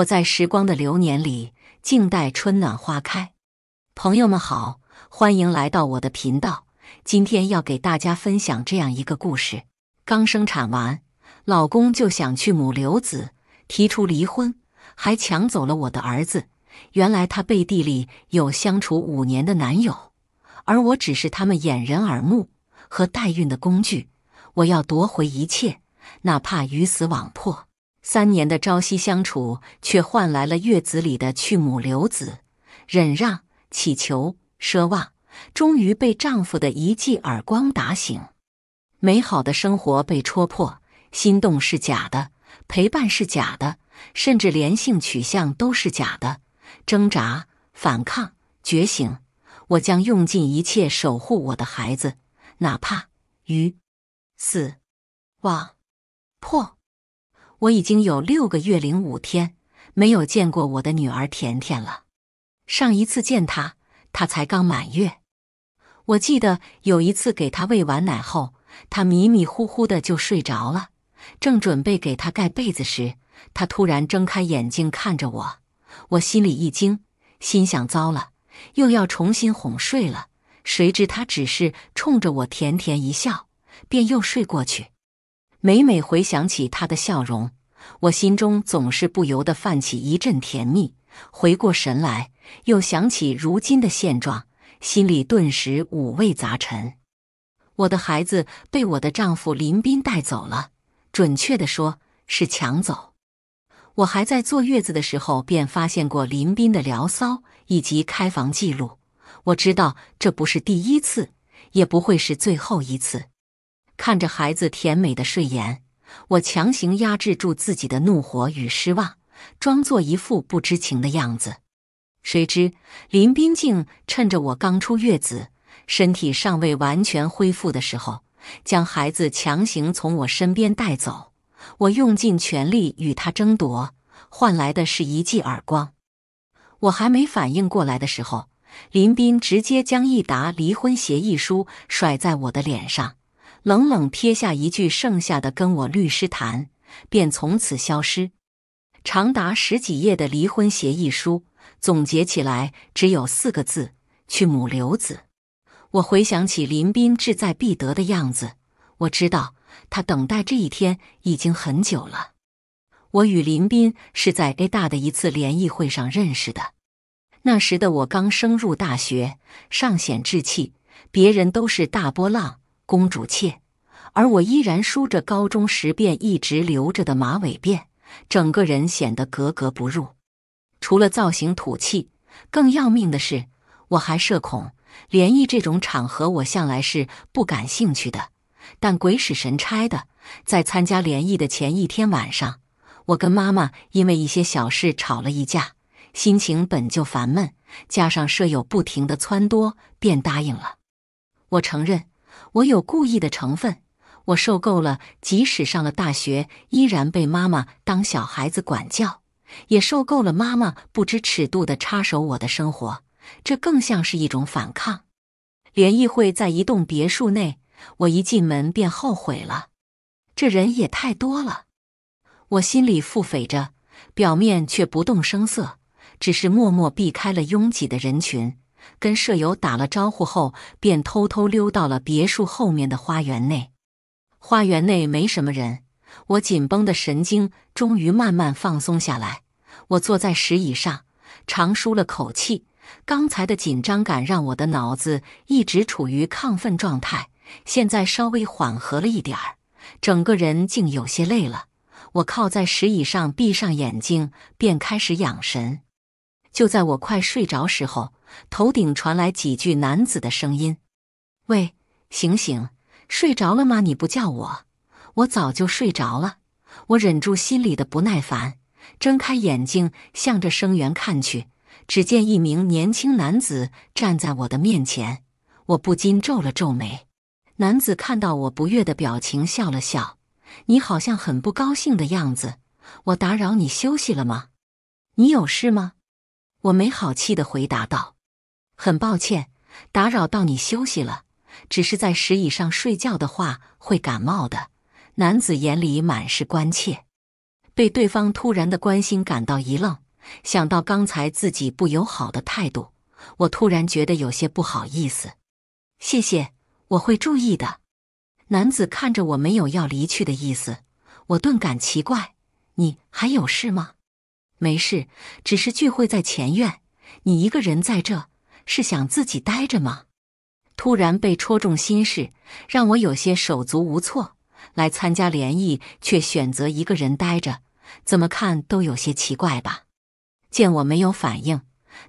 我在时光的流年里静待春暖花开。朋友们好，欢迎来到我的频道。今天要给大家分享这样一个故事：刚生产完，老公就想去母留子，提出离婚，还抢走了我的儿子。原来他背地里有相处五年的男友，而我只是他们掩人耳目和代孕的工具。我要夺回一切，哪怕鱼死网破。三年的朝夕相处，却换来了月子里的去母留子、忍让、乞求、奢望，终于被丈夫的一记耳光打醒。美好的生活被戳破，心动是假的，陪伴是假的，甚至连性取向都是假的。挣扎、反抗、觉醒，我将用尽一切守护我的孩子，哪怕鱼死、亡、破。我已经有六个月零五天没有见过我的女儿甜甜了。上一次见她，她才刚满月。我记得有一次给她喂完奶后，她迷迷糊糊的就睡着了。正准备给她盖被子时，她突然睁开眼睛看着我，我心里一惊，心想：糟了，又要重新哄睡了。谁知她只是冲着我甜甜一笑，便又睡过去。每每回想起他的笑容，我心中总是不由得泛起一阵甜蜜。回过神来，又想起如今的现状，心里顿时五味杂陈。我的孩子被我的丈夫林斌带走了，准确地说是抢走。我还在坐月子的时候便发现过林斌的聊骚以及开房记录，我知道这不是第一次，也不会是最后一次。看着孩子甜美的睡颜，我强行压制住自己的怒火与失望，装作一副不知情的样子。谁知林冰静趁着我刚出月子，身体尚未完全恢复的时候，将孩子强行从我身边带走。我用尽全力与他争夺，换来的是一记耳光。我还没反应过来的时候，林斌直接将一沓离婚协议书甩在我的脸上。冷冷撇下一句：“剩下的跟我律师谈。”便从此消失。长达十几页的离婚协议书，总结起来只有四个字：去母留子。我回想起林斌志在必得的样子，我知道他等待这一天已经很久了。我与林斌是在 A 大的一次联谊会上认识的，那时的我刚升入大学，尚显稚气，别人都是大波浪。公主切，而我依然梳着高中时便一直留着的马尾辫，整个人显得格格不入。除了造型土气，更要命的是，我还社恐，联谊这种场合我向来是不感兴趣的。但鬼使神差的，在参加联谊的前一天晚上，我跟妈妈因为一些小事吵了一架，心情本就烦闷，加上舍友不停的撺掇，便答应了。我承认。我有故意的成分，我受够了，即使上了大学，依然被妈妈当小孩子管教，也受够了妈妈不知尺度的插手我的生活，这更像是一种反抗。联谊会在一栋别墅内，我一进门便后悔了，这人也太多了，我心里腹诽着，表面却不动声色，只是默默避开了拥挤的人群。跟舍友打了招呼后，便偷偷溜到了别墅后面的花园内。花园内没什么人，我紧绷的神经终于慢慢放松下来。我坐在石椅上，长舒了口气。刚才的紧张感让我的脑子一直处于亢奋状态，现在稍微缓和了一点儿，整个人竟有些累了。我靠在石椅上，闭上眼睛，便开始养神。就在我快睡着时候，头顶传来几句男子的声音：“喂，醒醒，睡着了吗？你不叫我，我早就睡着了。”我忍住心里的不耐烦，睁开眼睛，向着声源看去，只见一名年轻男子站在我的面前。我不禁皱了皱眉。男子看到我不悦的表情，笑了笑：“你好像很不高兴的样子，我打扰你休息了吗？你有事吗？”我没好气地回答道。很抱歉打扰到你休息了。只是在石椅上睡觉的话会感冒的。男子眼里满是关切，被对方突然的关心感到一愣，想到刚才自己不友好的态度，我突然觉得有些不好意思。谢谢，我会注意的。男子看着我没有要离去的意思，我顿感奇怪。你还有事吗？没事，只是聚会在前院，你一个人在这。是想自己待着吗？突然被戳中心事，让我有些手足无措。来参加联谊却选择一个人待着，怎么看都有些奇怪吧？见我没有反应，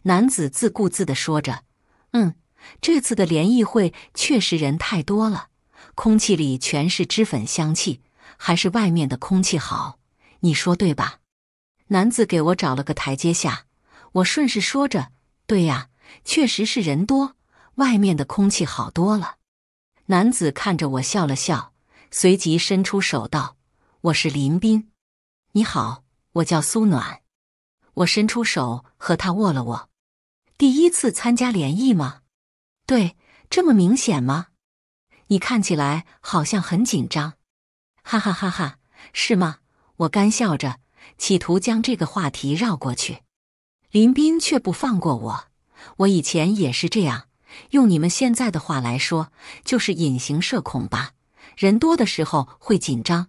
男子自顾自地说着：“嗯，这次的联谊会确实人太多了，空气里全是脂粉香气，还是外面的空气好。你说对吧？”男子给我找了个台阶下，我顺势说着：“对呀。”确实是人多，外面的空气好多了。男子看着我笑了笑，随即伸出手道：“我是林斌，你好，我叫苏暖。”我伸出手和他握了握。第一次参加联谊吗？对，这么明显吗？你看起来好像很紧张。哈哈哈哈，是吗？我干笑着，企图将这个话题绕过去。林斌却不放过我。我以前也是这样，用你们现在的话来说，就是隐形社恐吧。人多的时候会紧张，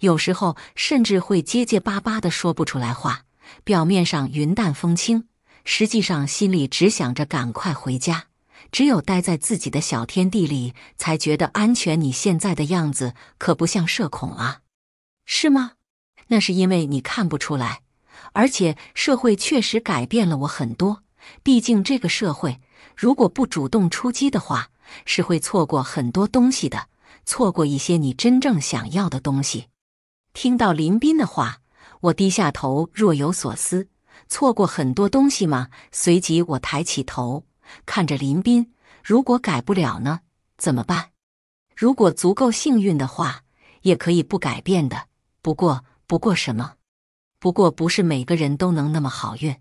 有时候甚至会结结巴巴的说不出来话，表面上云淡风轻，实际上心里只想着赶快回家。只有待在自己的小天地里，才觉得安全。你现在的样子可不像社恐啊，是吗？那是因为你看不出来，而且社会确实改变了我很多。毕竟，这个社会如果不主动出击的话，是会错过很多东西的，错过一些你真正想要的东西。听到林斌的话，我低下头，若有所思。错过很多东西吗？随即，我抬起头，看着林斌。如果改不了呢？怎么办？如果足够幸运的话，也可以不改变的。不过，不过什么？不过不是每个人都能那么好运。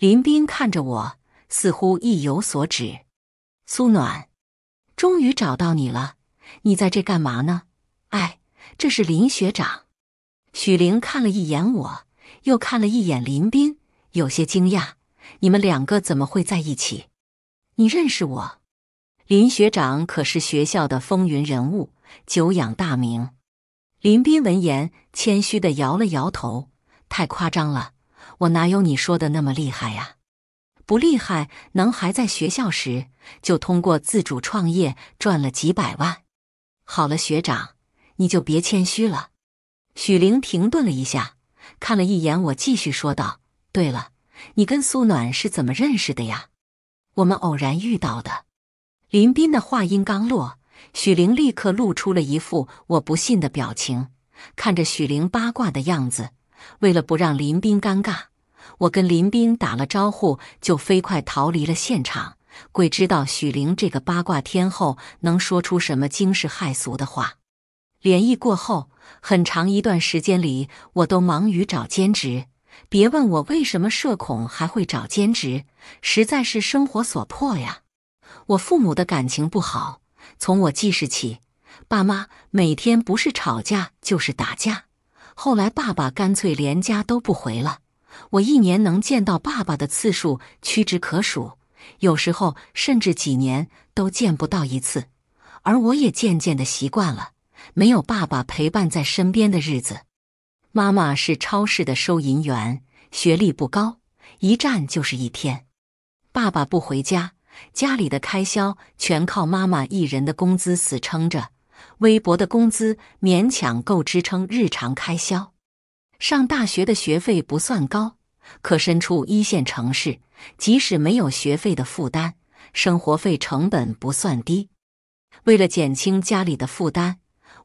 林斌看着我，似乎意有所指。苏暖，终于找到你了，你在这干嘛呢？哎，这是林学长。许玲看了一眼我，又看了一眼林斌，有些惊讶：“你们两个怎么会在一起？你认识我？林学长可是学校的风云人物，久仰大名。”林斌闻言，谦虚的摇了摇头：“太夸张了。”我哪有你说的那么厉害呀？不厉害，能还在学校时就通过自主创业赚了几百万？好了，学长，你就别谦虚了。许玲停顿了一下，看了一眼我，继续说道：“对了，你跟苏暖是怎么认识的呀？”我们偶然遇到的。林斌的话音刚落，许玲立刻露出了一副我不信的表情，看着许玲八卦的样子，为了不让林斌尴尬。我跟林冰打了招呼，就飞快逃离了现场。鬼知道许玲这个八卦天后能说出什么惊世骇俗的话。联谊过后，很长一段时间里，我都忙于找兼职。别问我为什么社恐还会找兼职，实在是生活所迫呀。我父母的感情不好，从我记事起，爸妈每天不是吵架就是打架。后来，爸爸干脆连家都不回了。我一年能见到爸爸的次数屈指可数，有时候甚至几年都见不到一次。而我也渐渐的习惯了没有爸爸陪伴在身边的日子。妈妈是超市的收银员，学历不高，一站就是一天。爸爸不回家，家里的开销全靠妈妈一人的工资死撑着，微薄的工资勉强够支撑日常开销。上大学的学费不算高，可身处一线城市，即使没有学费的负担，生活费成本不算低。为了减轻家里的负担，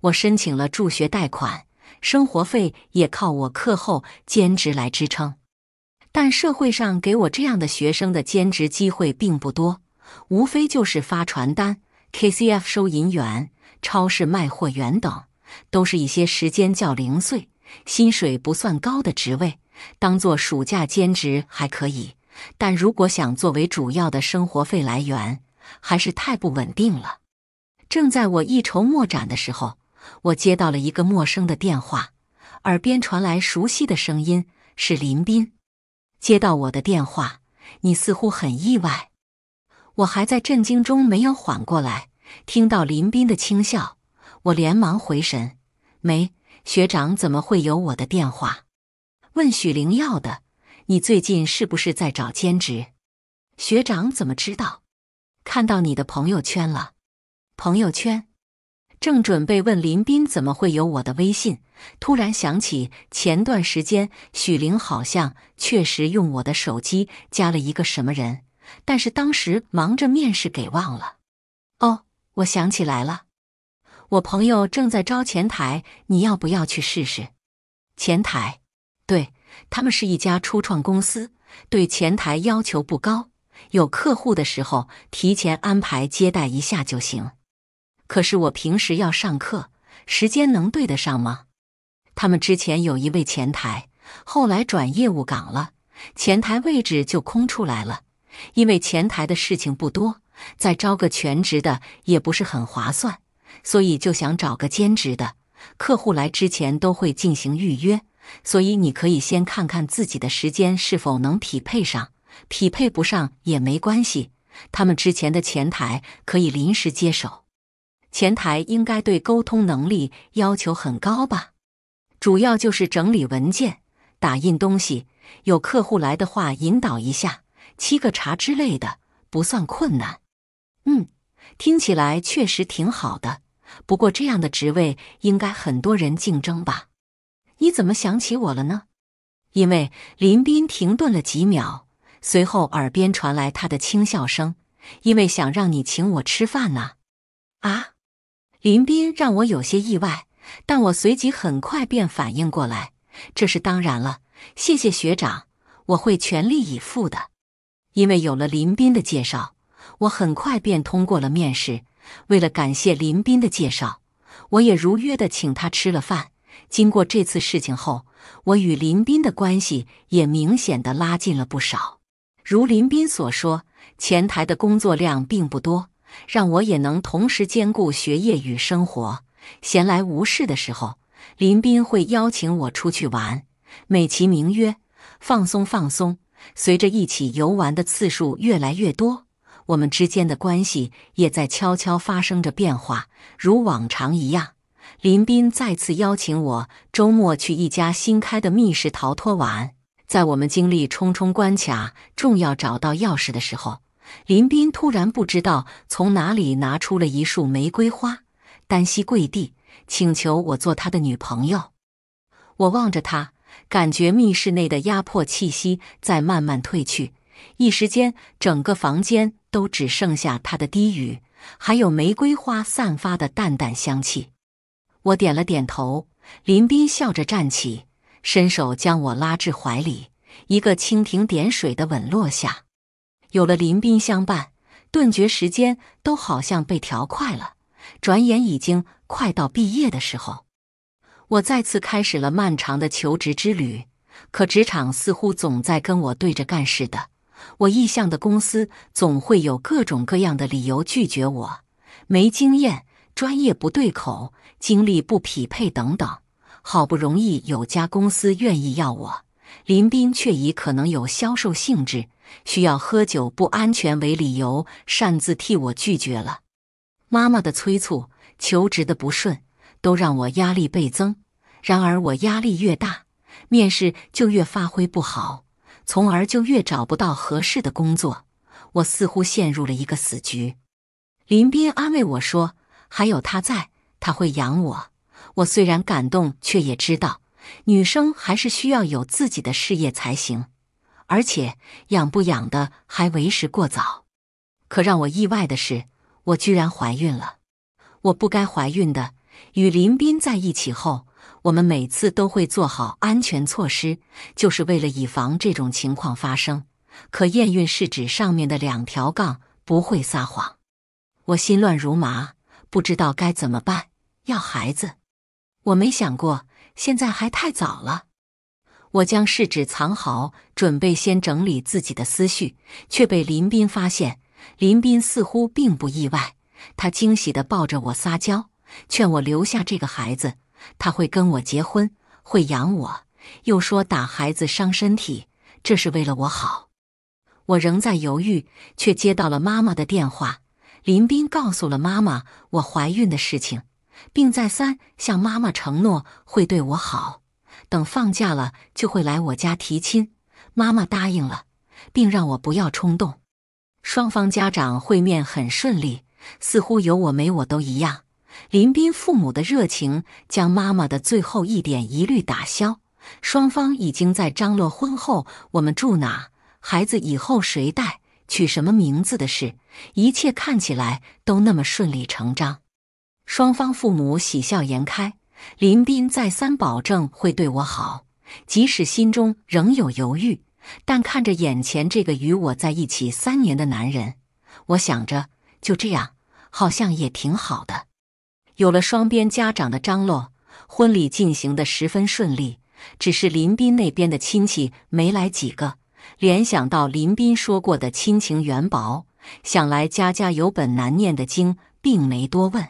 我申请了助学贷款，生活费也靠我课后兼职来支撑。但社会上给我这样的学生的兼职机会并不多，无非就是发传单、K C F 收银员、超市卖货员等，都是一些时间较零碎。薪水不算高的职位，当做暑假兼职还可以，但如果想作为主要的生活费来源，还是太不稳定了。正在我一筹莫展的时候，我接到了一个陌生的电话，耳边传来熟悉的声音，是林斌。接到我的电话，你似乎很意外。我还在震惊中没有缓过来，听到林斌的轻笑，我连忙回神，没。学长怎么会有我的电话？问许玲要的。你最近是不是在找兼职？学长怎么知道？看到你的朋友圈了。朋友圈？正准备问林斌怎么会有我的微信，突然想起前段时间许玲好像确实用我的手机加了一个什么人，但是当时忙着面试给忘了。哦，我想起来了。我朋友正在招前台，你要不要去试试？前台，对，他们是一家初创公司，对前台要求不高，有客户的时候提前安排接待一下就行。可是我平时要上课，时间能对得上吗？他们之前有一位前台，后来转业务岗了，前台位置就空出来了。因为前台的事情不多，再招个全职的也不是很划算。所以就想找个兼职的客户来之前都会进行预约，所以你可以先看看自己的时间是否能匹配上，匹配不上也没关系，他们之前的前台可以临时接手。前台应该对沟通能力要求很高吧？主要就是整理文件、打印东西，有客户来的话引导一下、沏个茶之类的，不算困难。嗯，听起来确实挺好的。不过这样的职位应该很多人竞争吧？你怎么想起我了呢？因为林斌停顿了几秒，随后耳边传来他的轻笑声。因为想让你请我吃饭呢。啊！林斌让我有些意外，但我随即很快便反应过来，这是当然了。谢谢学长，我会全力以赴的。因为有了林斌的介绍，我很快便通过了面试。为了感谢林斌的介绍，我也如约的请他吃了饭。经过这次事情后，我与林斌的关系也明显的拉近了不少。如林斌所说，前台的工作量并不多，让我也能同时兼顾学业与生活。闲来无事的时候，林斌会邀请我出去玩，美其名曰放松放松。随着一起游玩的次数越来越多。我们之间的关系也在悄悄发生着变化，如往常一样，林斌再次邀请我周末去一家新开的密室逃脱玩。在我们经历重重关卡、重要找到钥匙的时候，林斌突然不知道从哪里拿出了一束玫瑰花，单膝跪地请求我做他的女朋友。我望着他，感觉密室内的压迫气息在慢慢褪去。一时间，整个房间都只剩下他的低语，还有玫瑰花散发的淡淡香气。我点了点头，林斌笑着站起，伸手将我拉至怀里，一个蜻蜓点水的吻落下。有了林斌相伴，顿觉时间都好像被调快了。转眼已经快到毕业的时候，我再次开始了漫长的求职之旅。可职场似乎总在跟我对着干似的。我意向的公司总会有各种各样的理由拒绝我，没经验、专业不对口、经历不匹配等等。好不容易有家公司愿意要我，林斌却以可能有销售性质、需要喝酒不安全为理由，擅自替我拒绝了。妈妈的催促、求职的不顺，都让我压力倍增。然而，我压力越大，面试就越发挥不好。从而就越找不到合适的工作，我似乎陷入了一个死局。林斌安慰我说：“还有他在，他会养我。”我虽然感动，却也知道女生还是需要有自己的事业才行，而且养不养的还为时过早。可让我意外的是，我居然怀孕了。我不该怀孕的，与林斌在一起后。我们每次都会做好安全措施，就是为了以防这种情况发生。可验孕试纸上面的两条杠不会撒谎。我心乱如麻，不知道该怎么办。要孩子？我没想过，现在还太早了。我将试纸藏好，准备先整理自己的思绪，却被林斌发现。林斌似乎并不意外，他惊喜地抱着我撒娇，劝我留下这个孩子。他会跟我结婚，会养我。又说打孩子伤身体，这是为了我好。我仍在犹豫，却接到了妈妈的电话。林斌告诉了妈妈我怀孕的事情，并再三向妈妈承诺会对我好。等放假了就会来我家提亲。妈妈答应了，并让我不要冲动。双方家长会面很顺利，似乎有我没我都一样。林斌父母的热情将妈妈的最后一点疑虑打消，双方已经在张罗婚后我们住哪、孩子以后谁带、取什么名字的事，一切看起来都那么顺理成章。双方父母喜笑颜开，林斌再三保证会对我好，即使心中仍有犹豫，但看着眼前这个与我在一起三年的男人，我想着就这样，好像也挺好的。有了双边家长的张罗，婚礼进行得十分顺利。只是林斌那边的亲戚没来几个，联想到林斌说过的“亲情元宝，想来家家有本难念的经，并没多问。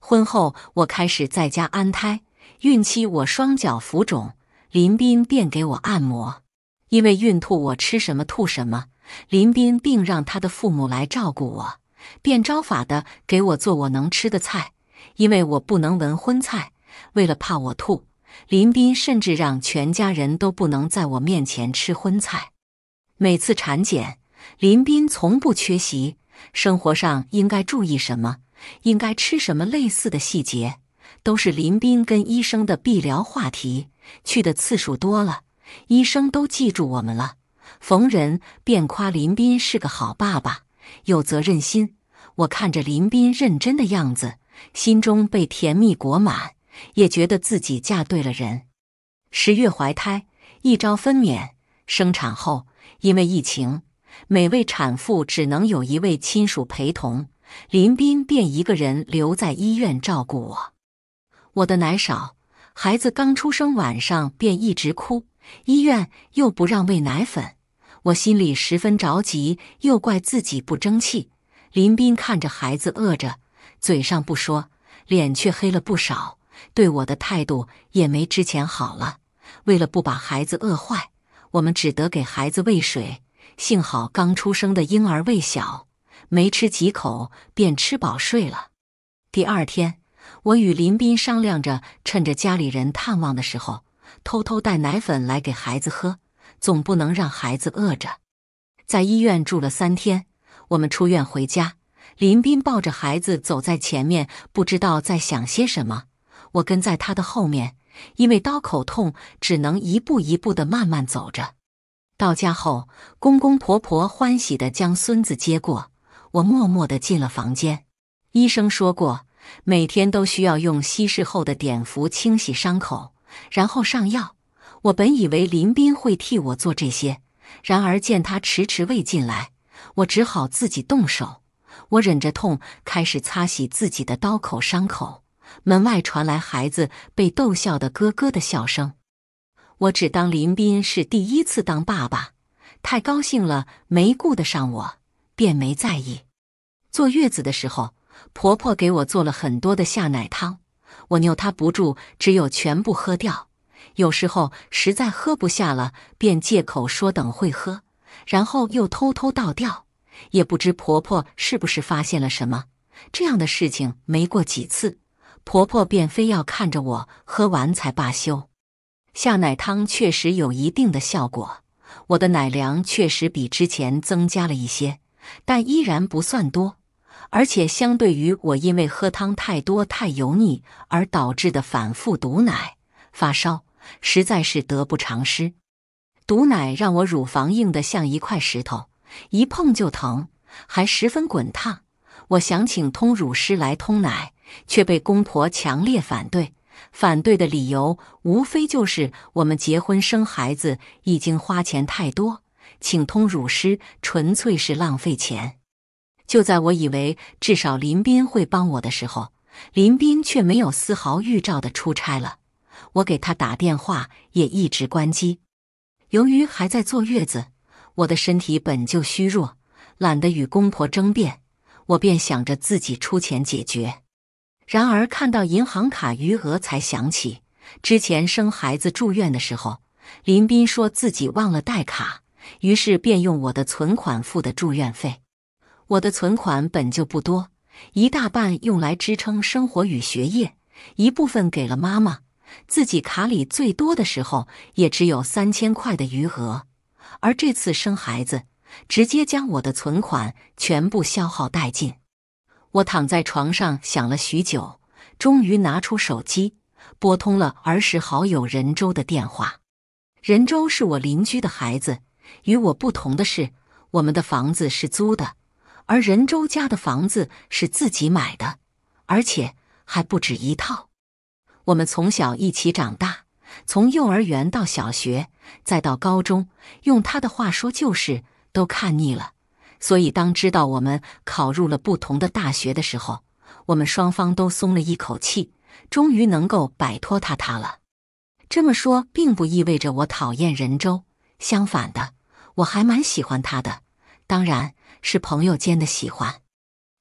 婚后，我开始在家安胎，孕期我双脚浮肿，林斌便给我按摩。因为孕吐，我吃什么吐什么，林斌并让他的父母来照顾我，变招法的给我做我能吃的菜。因为我不能闻荤菜，为了怕我吐，林斌甚至让全家人都不能在我面前吃荤菜。每次产检，林斌从不缺席。生活上应该注意什么？应该吃什么？类似的细节都是林斌跟医生的必聊话题。去的次数多了，医生都记住我们了。逢人便夸林斌是个好爸爸，有责任心。我看着林斌认真的样子。心中被甜蜜裹满，也觉得自己嫁对了人。十月怀胎，一朝分娩，生产后因为疫情，每位产妇只能有一位亲属陪同。林斌便一个人留在医院照顾我。我的奶少，孩子刚出生晚上便一直哭，医院又不让喂奶粉，我心里十分着急，又怪自己不争气。林斌看着孩子饿着。嘴上不说，脸却黑了不少，对我的态度也没之前好了。为了不把孩子饿坏，我们只得给孩子喂水。幸好刚出生的婴儿胃小，没吃几口便吃饱睡了。第二天，我与林斌商量着，趁着家里人探望的时候，偷偷带奶粉来给孩子喝，总不能让孩子饿着。在医院住了三天，我们出院回家。林斌抱着孩子走在前面，不知道在想些什么。我跟在他的后面，因为刀口痛，只能一步一步地慢慢走着。到家后，公公婆婆欢喜地将孙子接过，我默默地进了房间。医生说过，每天都需要用稀释后的碘伏清洗伤口，然后上药。我本以为林斌会替我做这些，然而见他迟迟未进来，我只好自己动手。我忍着痛开始擦洗自己的刀口伤口，门外传来孩子被逗笑的咯咯的笑声。我只当林斌是第一次当爸爸，太高兴了，没顾得上我，便没在意。坐月子的时候，婆婆给我做了很多的下奶汤，我拗她不住，只有全部喝掉。有时候实在喝不下了，便借口说等会喝，然后又偷偷倒掉。也不知婆婆是不是发现了什么，这样的事情没过几次，婆婆便非要看着我喝完才罢休。下奶汤确实有一定的效果，我的奶量确实比之前增加了一些，但依然不算多。而且相对于我因为喝汤太多太油腻而导致的反复堵奶、发烧，实在是得不偿失。堵奶让我乳房硬得像一块石头。一碰就疼，还十分滚烫。我想请通乳师来通奶，却被公婆强烈反对。反对的理由无非就是我们结婚生孩子已经花钱太多，请通乳师纯粹是浪费钱。就在我以为至少林斌会帮我的时候，林斌却没有丝毫预兆的出差了。我给他打电话也一直关机，由于还在坐月子。我的身体本就虚弱，懒得与公婆争辩，我便想着自己出钱解决。然而看到银行卡余额，才想起之前生孩子住院的时候，林斌说自己忘了带卡，于是便用我的存款付的住院费。我的存款本就不多，一大半用来支撑生活与学业，一部分给了妈妈，自己卡里最多的时候也只有三千块的余额。而这次生孩子，直接将我的存款全部消耗殆尽。我躺在床上想了许久，终于拿出手机，拨通了儿时好友任周的电话。任周是我邻居的孩子，与我不同的是，我们的房子是租的，而任周家的房子是自己买的，而且还不止一套。我们从小一起长大。从幼儿园到小学，再到高中，用他的话说就是都看腻了。所以，当知道我们考入了不同的大学的时候，我们双方都松了一口气，终于能够摆脱他他了。这么说，并不意味着我讨厌任周，相反的，我还蛮喜欢他的。当然，是朋友间的喜欢。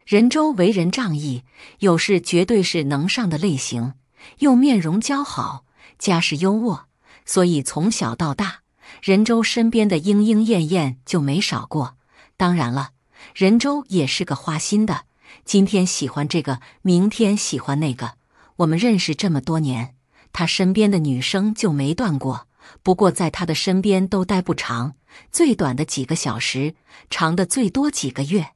任周为人仗义，有事绝对是能上的类型，又面容姣好。家世优渥，所以从小到大，任周身边的莺莺燕燕就没少过。当然了，任周也是个花心的，今天喜欢这个，明天喜欢那个。我们认识这么多年，他身边的女生就没断过。不过在他的身边都待不长，最短的几个小时，长的最多几个月。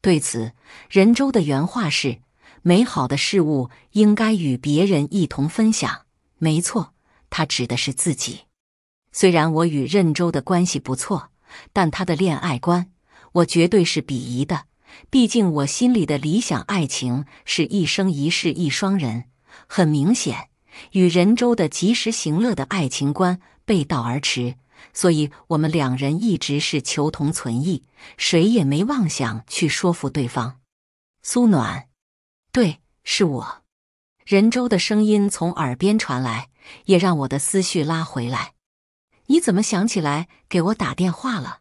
对此，任周的原话是：“美好的事物应该与别人一同分享。”没错，他指的是自己。虽然我与任州的关系不错，但他的恋爱观，我绝对是鄙夷的。毕竟我心里的理想爱情是一生一世一双人，很明显，与任州的及时行乐的爱情观背道而驰。所以，我们两人一直是求同存异，谁也没妄想去说服对方。苏暖，对，是我。任舟的声音从耳边传来，也让我的思绪拉回来。你怎么想起来给我打电话了？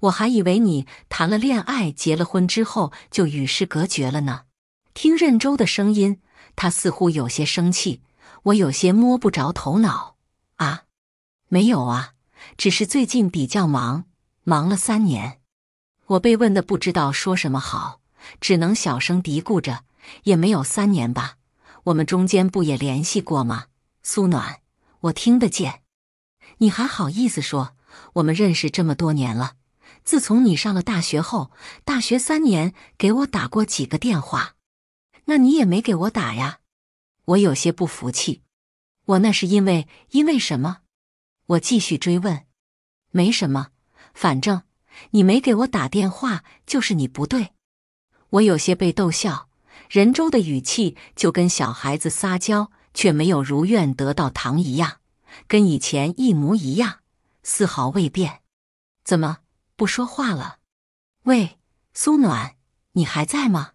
我还以为你谈了恋爱、结了婚之后就与世隔绝了呢。听任舟的声音，他似乎有些生气，我有些摸不着头脑。啊，没有啊，只是最近比较忙，忙了三年。我被问的不知道说什么好，只能小声嘀咕着，也没有三年吧。我们中间不也联系过吗？苏暖，我听得见。你还好意思说？我们认识这么多年了，自从你上了大学后，大学三年给我打过几个电话，那你也没给我打呀？我有些不服气。我那是因为，因为什么？我继续追问。没什么，反正你没给我打电话就是你不对。我有些被逗笑。任洲的语气就跟小孩子撒娇却没有如愿得到糖一样，跟以前一模一样，丝毫未变。怎么不说话了？喂，苏暖，你还在吗？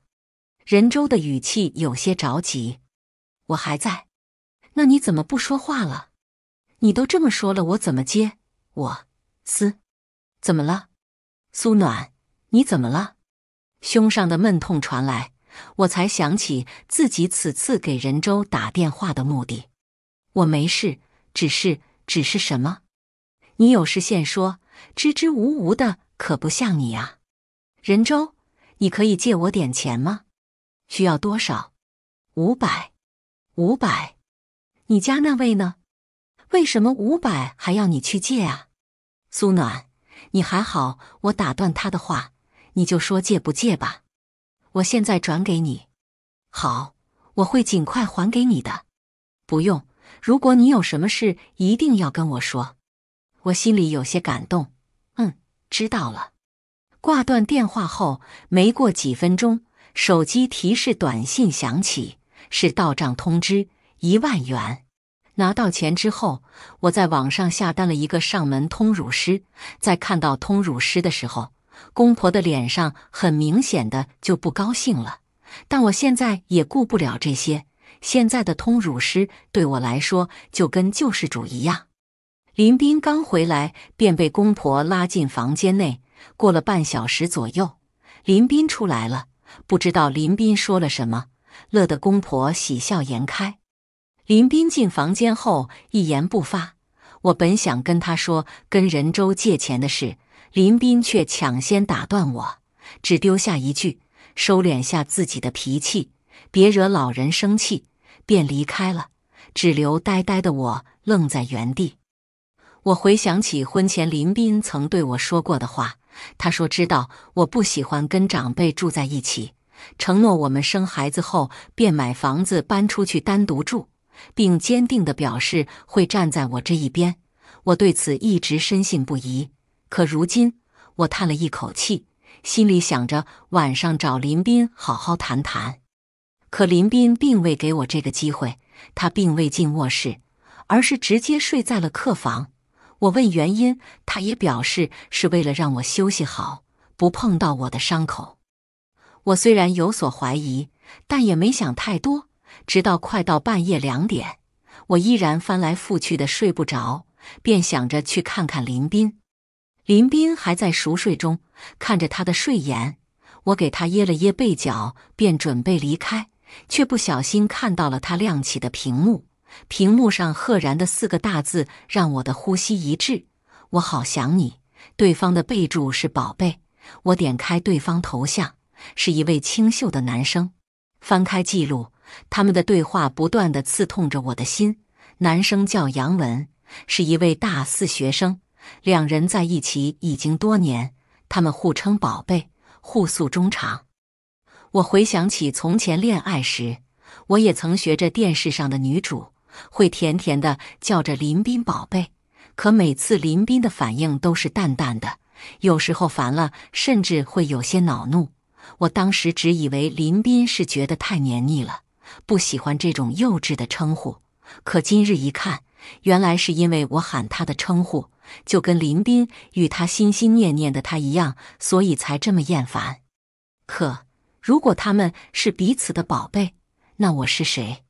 任洲的语气有些着急。我还在，那你怎么不说话了？你都这么说了，我怎么接？我嘶，怎么了？苏暖，你怎么了？胸上的闷痛传来。我才想起自己此次给任州打电话的目的。我没事，只是只是什么？你有事现说，支支吾吾的可不像你啊。任州，你可以借我点钱吗？需要多少？五百，五百。你家那位呢？为什么五百还要你去借啊？苏暖，你还好？我打断他的话，你就说借不借吧。我现在转给你，好，我会尽快还给你的。不用，如果你有什么事，一定要跟我说。我心里有些感动，嗯，知道了。挂断电话后，没过几分钟，手机提示短信响起，是到账通知，一万元。拿到钱之后，我在网上下单了一个上门通乳师。在看到通乳师的时候。公婆的脸上很明显的就不高兴了，但我现在也顾不了这些。现在的通乳师对我来说就跟救世主一样。林斌刚回来便被公婆拉进房间内，过了半小时左右，林斌出来了。不知道林斌说了什么，乐得公婆喜笑颜开。林斌进房间后一言不发，我本想跟他说跟任州借钱的事。林斌却抢先打断我，只丢下一句：“收敛下自己的脾气，别惹老人生气。”便离开了，只留呆呆的我愣在原地。我回想起婚前林斌曾对我说过的话，他说知道我不喜欢跟长辈住在一起，承诺我们生孩子后便买房子搬出去单独住，并坚定的表示会站在我这一边。我对此一直深信不疑。可如今，我叹了一口气，心里想着晚上找林斌好好谈谈。可林斌并未给我这个机会，他并未进卧室，而是直接睡在了客房。我问原因，他也表示是为了让我休息好，不碰到我的伤口。我虽然有所怀疑，但也没想太多。直到快到半夜两点，我依然翻来覆去的睡不着，便想着去看看林斌。林斌还在熟睡中，看着他的睡颜，我给他掖了掖被角，便准备离开，却不小心看到了他亮起的屏幕，屏幕上赫然的四个大字让我的呼吸一滞。我好想你。对方的备注是“宝贝”，我点开对方头像，是一位清秀的男生。翻开记录，他们的对话不断的刺痛着我的心。男生叫杨文，是一位大四学生。两人在一起已经多年，他们互称宝贝，互诉衷肠。我回想起从前恋爱时，我也曾学着电视上的女主，会甜甜地叫着林斌宝贝。可每次林斌的反应都是淡淡的，有时候烦了，甚至会有些恼怒。我当时只以为林斌是觉得太黏腻了，不喜欢这种幼稚的称呼。可今日一看，原来是因为我喊他的称呼。就跟林斌与他心心念念的他一样，所以才这么厌烦。可如果他们是彼此的宝贝，那我是谁？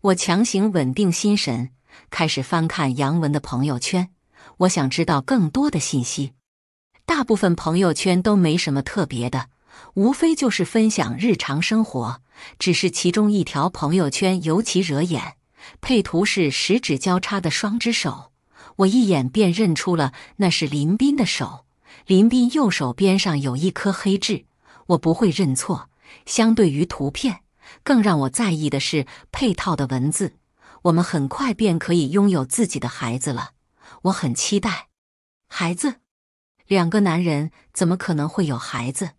我强行稳定心神，开始翻看杨文的朋友圈。我想知道更多的信息。大部分朋友圈都没什么特别的，无非就是分享日常生活。只是其中一条朋友圈尤其惹眼，配图是十指交叉的双只手。我一眼便认出了那是林斌的手，林斌右手边上有一颗黑痣，我不会认错。相对于图片，更让我在意的是配套的文字。我们很快便可以拥有自己的孩子了，我很期待。孩子？两个男人怎么可能会有孩子？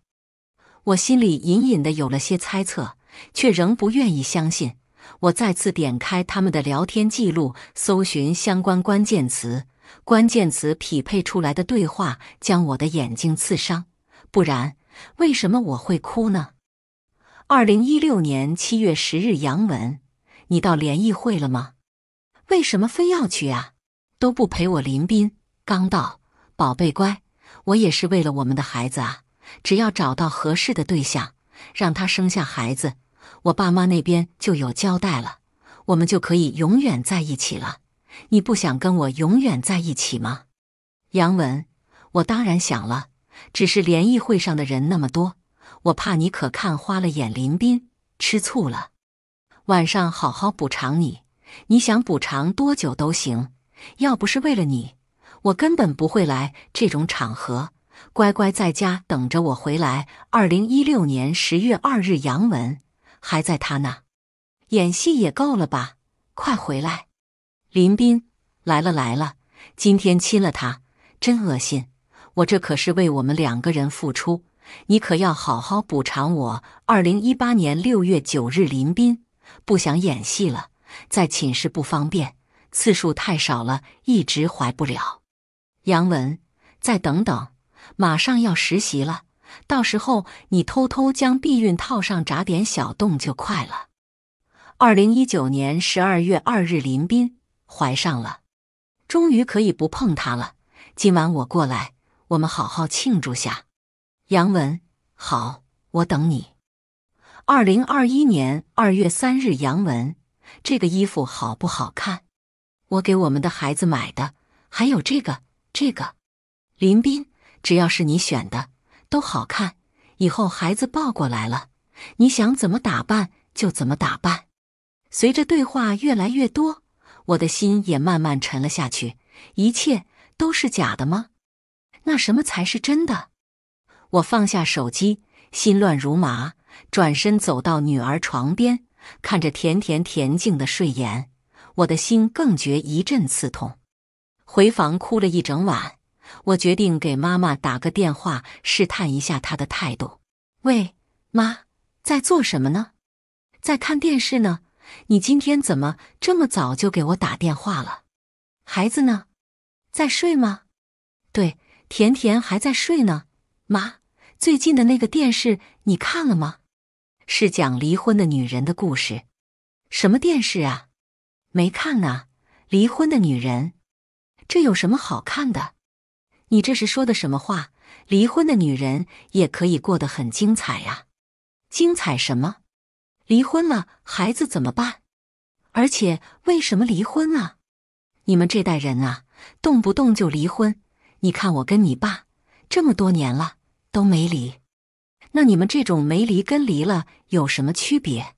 我心里隐隐的有了些猜测，却仍不愿意相信。我再次点开他们的聊天记录，搜寻相关关键词，关键词匹配出来的对话将我的眼睛刺伤。不然，为什么我会哭呢？二零一六年七月十日，杨文，你到联谊会了吗？为什么非要去啊？都不陪我，林斌。刚到，宝贝乖，我也是为了我们的孩子啊。只要找到合适的对象，让他生下孩子。我爸妈那边就有交代了，我们就可以永远在一起了。你不想跟我永远在一起吗？杨文，我当然想了，只是联谊会上的人那么多，我怕你可看花了眼林斌，吃醋了。晚上好好补偿你，你想补偿多久都行。要不是为了你，我根本不会来这种场合。乖乖在家等着我回来。二零一六年十月二日，杨文。还在他那，演戏也够了吧？快回来，林斌来了来了。今天亲了他，真恶心。我这可是为我们两个人付出，你可要好好补偿我。二零一八年六月九日，林斌不想演戏了，在寝室不方便，次数太少了一直怀不了。杨文，再等等，马上要实习了。到时候你偷偷将避孕套上扎点小洞就快了。二零一九年十二月二日，林斌怀上了，终于可以不碰他了。今晚我过来，我们好好庆祝下。杨文，好，我等你。二零二一年二月三日，杨文，这个衣服好不好看？我给我们的孩子买的，还有这个，这个。林斌，只要是你选的。都好看，以后孩子抱过来了，你想怎么打扮就怎么打扮。随着对话越来越多，我的心也慢慢沉了下去。一切都是假的吗？那什么才是真的？我放下手机，心乱如麻，转身走到女儿床边，看着甜甜恬静的睡颜，我的心更觉一阵刺痛。回房哭了一整晚。我决定给妈妈打个电话，试探一下她的态度。喂，妈，在做什么呢？在看电视呢。你今天怎么这么早就给我打电话了？孩子呢？在睡吗？对，甜甜还在睡呢。妈，最近的那个电视你看了吗？是讲离婚的女人的故事。什么电视啊？没看呢。离婚的女人，这有什么好看的？你这是说的什么话？离婚的女人也可以过得很精彩呀，精彩什么？离婚了，孩子怎么办？而且为什么离婚啊？你们这代人啊，动不动就离婚。你看我跟你爸这么多年了都没离，那你们这种没离跟离了有什么区别？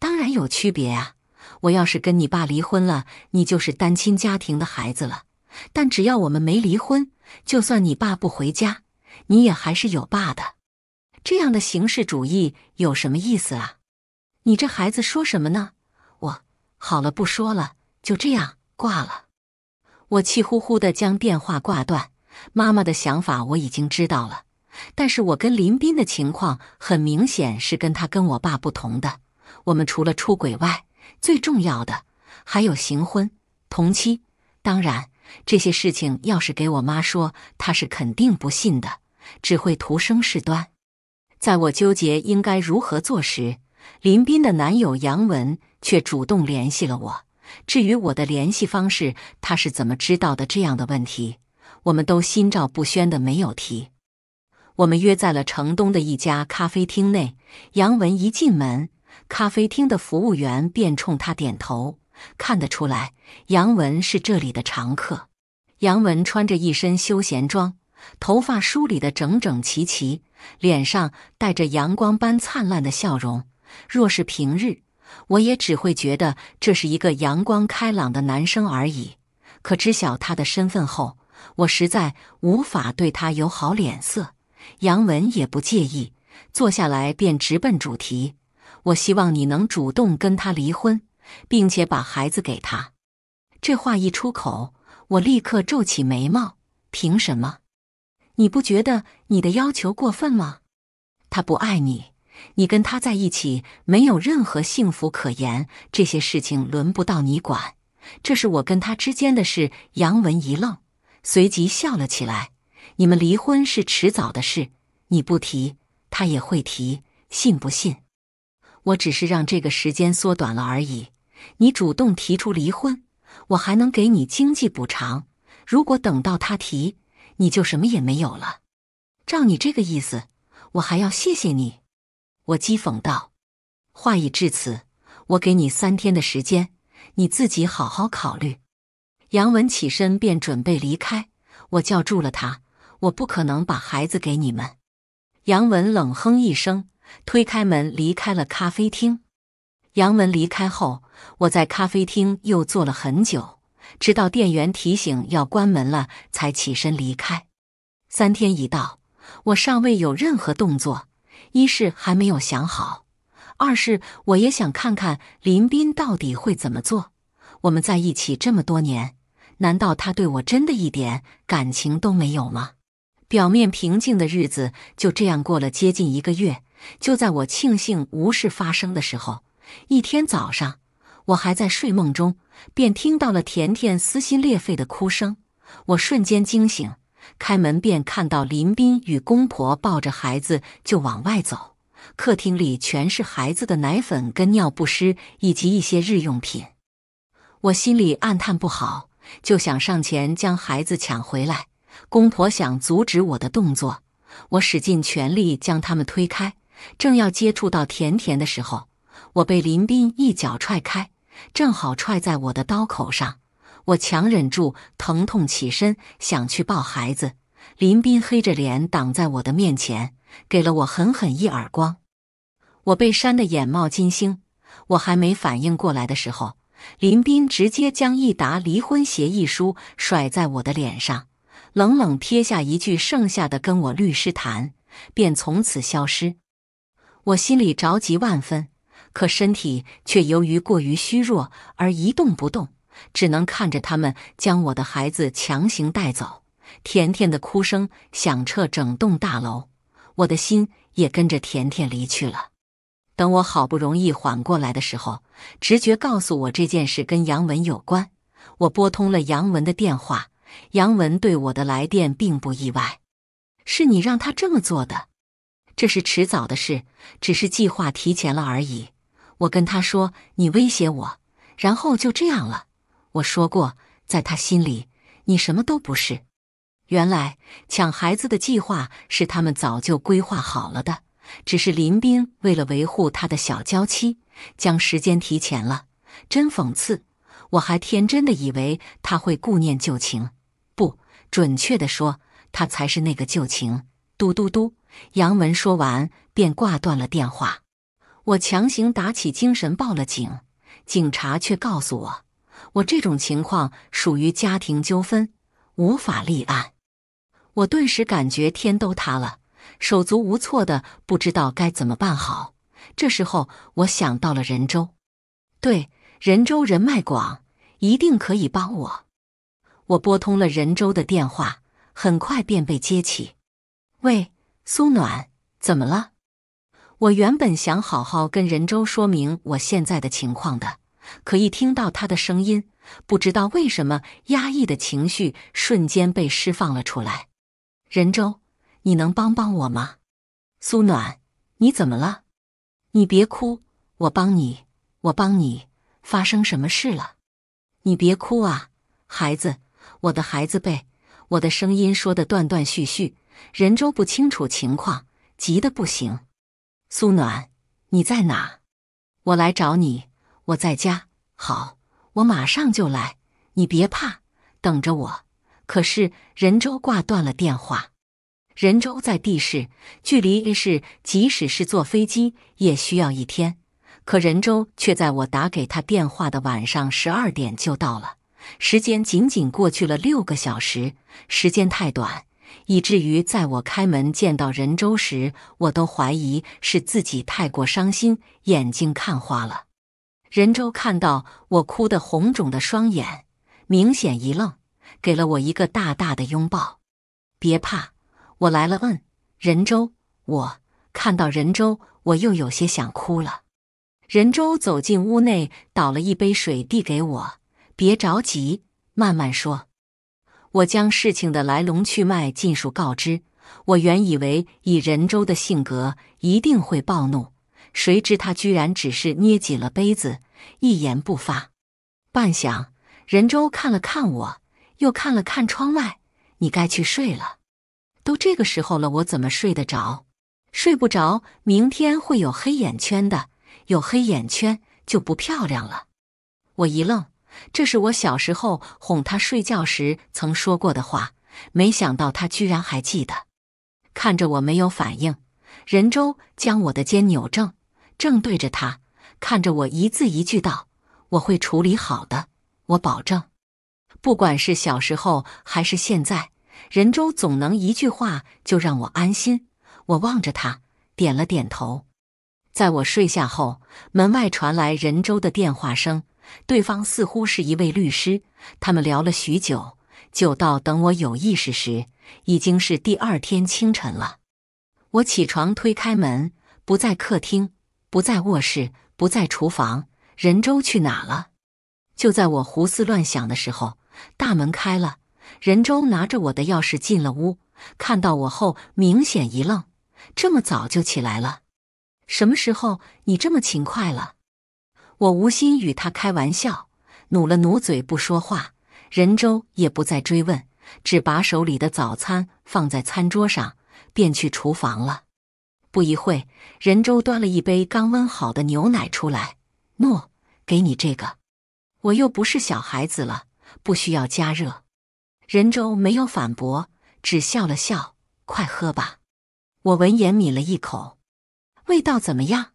当然有区别啊！我要是跟你爸离婚了，你就是单亲家庭的孩子了。但只要我们没离婚，就算你爸不回家，你也还是有爸的。这样的形式主义有什么意思啊？你这孩子说什么呢？我好了，不说了，就这样挂了。我气呼呼的将电话挂断。妈妈的想法我已经知道了，但是我跟林斌的情况很明显是跟他跟我爸不同的。我们除了出轨外，最重要的还有行婚、同妻，当然。这些事情要是给我妈说，她是肯定不信的，只会徒生事端。在我纠结应该如何做时，林斌的男友杨文却主动联系了我。至于我的联系方式，他是怎么知道的？这样的问题，我们都心照不宣的没有提。我们约在了城东的一家咖啡厅内，杨文一进门，咖啡厅的服务员便冲他点头。看得出来，杨文是这里的常客。杨文穿着一身休闲装，头发梳理得整整齐齐，脸上带着阳光般灿烂的笑容。若是平日，我也只会觉得这是一个阳光开朗的男生而已。可知晓他的身份后，我实在无法对他有好脸色。杨文也不介意，坐下来便直奔主题：“我希望你能主动跟他离婚。”并且把孩子给他，这话一出口，我立刻皱起眉毛。凭什么？你不觉得你的要求过分吗？他不爱你，你跟他在一起没有任何幸福可言。这些事情轮不到你管，这是我跟他之间的事。杨文一愣，随即笑了起来。你们离婚是迟早的事，你不提，他也会提，信不信？我只是让这个时间缩短了而已。你主动提出离婚，我还能给你经济补偿；如果等到他提，你就什么也没有了。照你这个意思，我还要谢谢你。”我讥讽道，“话已至此，我给你三天的时间，你自己好好考虑。”杨文起身便准备离开，我叫住了他：“我不可能把孩子给你们。”杨文冷哼一声，推开门离开了咖啡厅。杨文离开后，我在咖啡厅又坐了很久，直到店员提醒要关门了，才起身离开。三天一到，我尚未有任何动作，一是还没有想好，二是我也想看看林斌到底会怎么做。我们在一起这么多年，难道他对我真的一点感情都没有吗？表面平静的日子就这样过了接近一个月，就在我庆幸无事发生的时候。一天早上，我还在睡梦中，便听到了甜甜撕心裂肺的哭声。我瞬间惊醒，开门便看到林斌与公婆抱着孩子就往外走。客厅里全是孩子的奶粉、跟尿不湿以及一些日用品。我心里暗叹不好，就想上前将孩子抢回来。公婆想阻止我的动作，我使尽全力将他们推开，正要接触到甜甜的时候。我被林斌一脚踹开，正好踹在我的刀口上。我强忍住疼痛起身，想去抱孩子。林斌黑着脸挡在我的面前，给了我狠狠一耳光。我被扇得眼冒金星。我还没反应过来的时候，林斌直接将一沓离婚协议书甩在我的脸上，冷冷贴下一句：“剩下的跟我律师谈”，便从此消失。我心里着急万分。可身体却由于过于虚弱而一动不动，只能看着他们将我的孩子强行带走。甜甜的哭声响彻整栋大楼，我的心也跟着甜甜离去了。等我好不容易缓过来的时候，直觉告诉我这件事跟杨文有关。我拨通了杨文的电话，杨文对我的来电并不意外：“是你让他这么做的，这是迟早的事，只是计划提前了而已。”我跟他说：“你威胁我，然后就这样了。”我说过，在他心里，你什么都不是。原来抢孩子的计划是他们早就规划好了的，只是林斌为了维护他的小娇妻，将时间提前了。真讽刺！我还天真的以为他会顾念旧情，不准确的说，他才是那个旧情。嘟嘟嘟，杨文说完便挂断了电话。我强行打起精神报了警，警察却告诉我，我这种情况属于家庭纠纷，无法立案。我顿时感觉天都塌了，手足无措的不知道该怎么办好。这时候，我想到了任舟，对任舟人脉广，一定可以帮我。我拨通了任舟的电话，很快便被接起。喂，苏暖，怎么了？我原本想好好跟任舟说明我现在的情况的，可一听到他的声音，不知道为什么压抑的情绪瞬间被释放了出来。任舟，你能帮帮我吗？苏暖，你怎么了？你别哭，我帮你，我帮你。发生什么事了？你别哭啊，孩子，我的孩子被我的声音说的断断续续，任舟不清楚情况，急得不行。苏暖，你在哪？我来找你。我在家。好，我马上就来。你别怕，等着我。可是任舟挂断了电话。任舟在地市，距离 A 市，即使是坐飞机也需要一天。可任舟却在我打给他电话的晚上十二点就到了，时间仅仅过去了六个小时，时间太短。以至于在我开门见到任舟时，我都怀疑是自己太过伤心，眼睛看花了。任舟看到我哭得红肿的双眼，明显一愣，给了我一个大大的拥抱。别怕，我来了。嗯，任舟，我看到任舟，我又有些想哭了。任舟走进屋内，倒了一杯水递给我，别着急，慢慢说。我将事情的来龙去脉尽数告知。我原以为以任舟的性格一定会暴怒，谁知他居然只是捏紧了杯子，一言不发。半晌，任舟看了看我，又看了看窗外。你该去睡了。都这个时候了，我怎么睡得着？睡不着，明天会有黑眼圈的。有黑眼圈就不漂亮了。我一愣。这是我小时候哄他睡觉时曾说过的话，没想到他居然还记得。看着我没有反应，任舟将我的肩扭正，正对着他，看着我，一字一句道：“我会处理好的，我保证。”不管是小时候还是现在，任舟总能一句话就让我安心。我望着他，点了点头。在我睡下后，门外传来任舟的电话声。对方似乎是一位律师，他们聊了许久，久到等我有意识时，已经是第二天清晨了。我起床推开门，不在客厅，不在卧室，不在厨房，任舟去哪了？就在我胡思乱想的时候，大门开了，任舟拿着我的钥匙进了屋，看到我后明显一愣：“这么早就起来了？什么时候你这么勤快了？”我无心与他开玩笑，努了努嘴，不说话。任舟也不再追问，只把手里的早餐放在餐桌上，便去厨房了。不一会任舟端了一杯刚温好的牛奶出来：“诺，给你这个。我又不是小孩子了，不需要加热。”任舟没有反驳，只笑了笑：“快喝吧。”我闻言抿了一口，味道怎么样？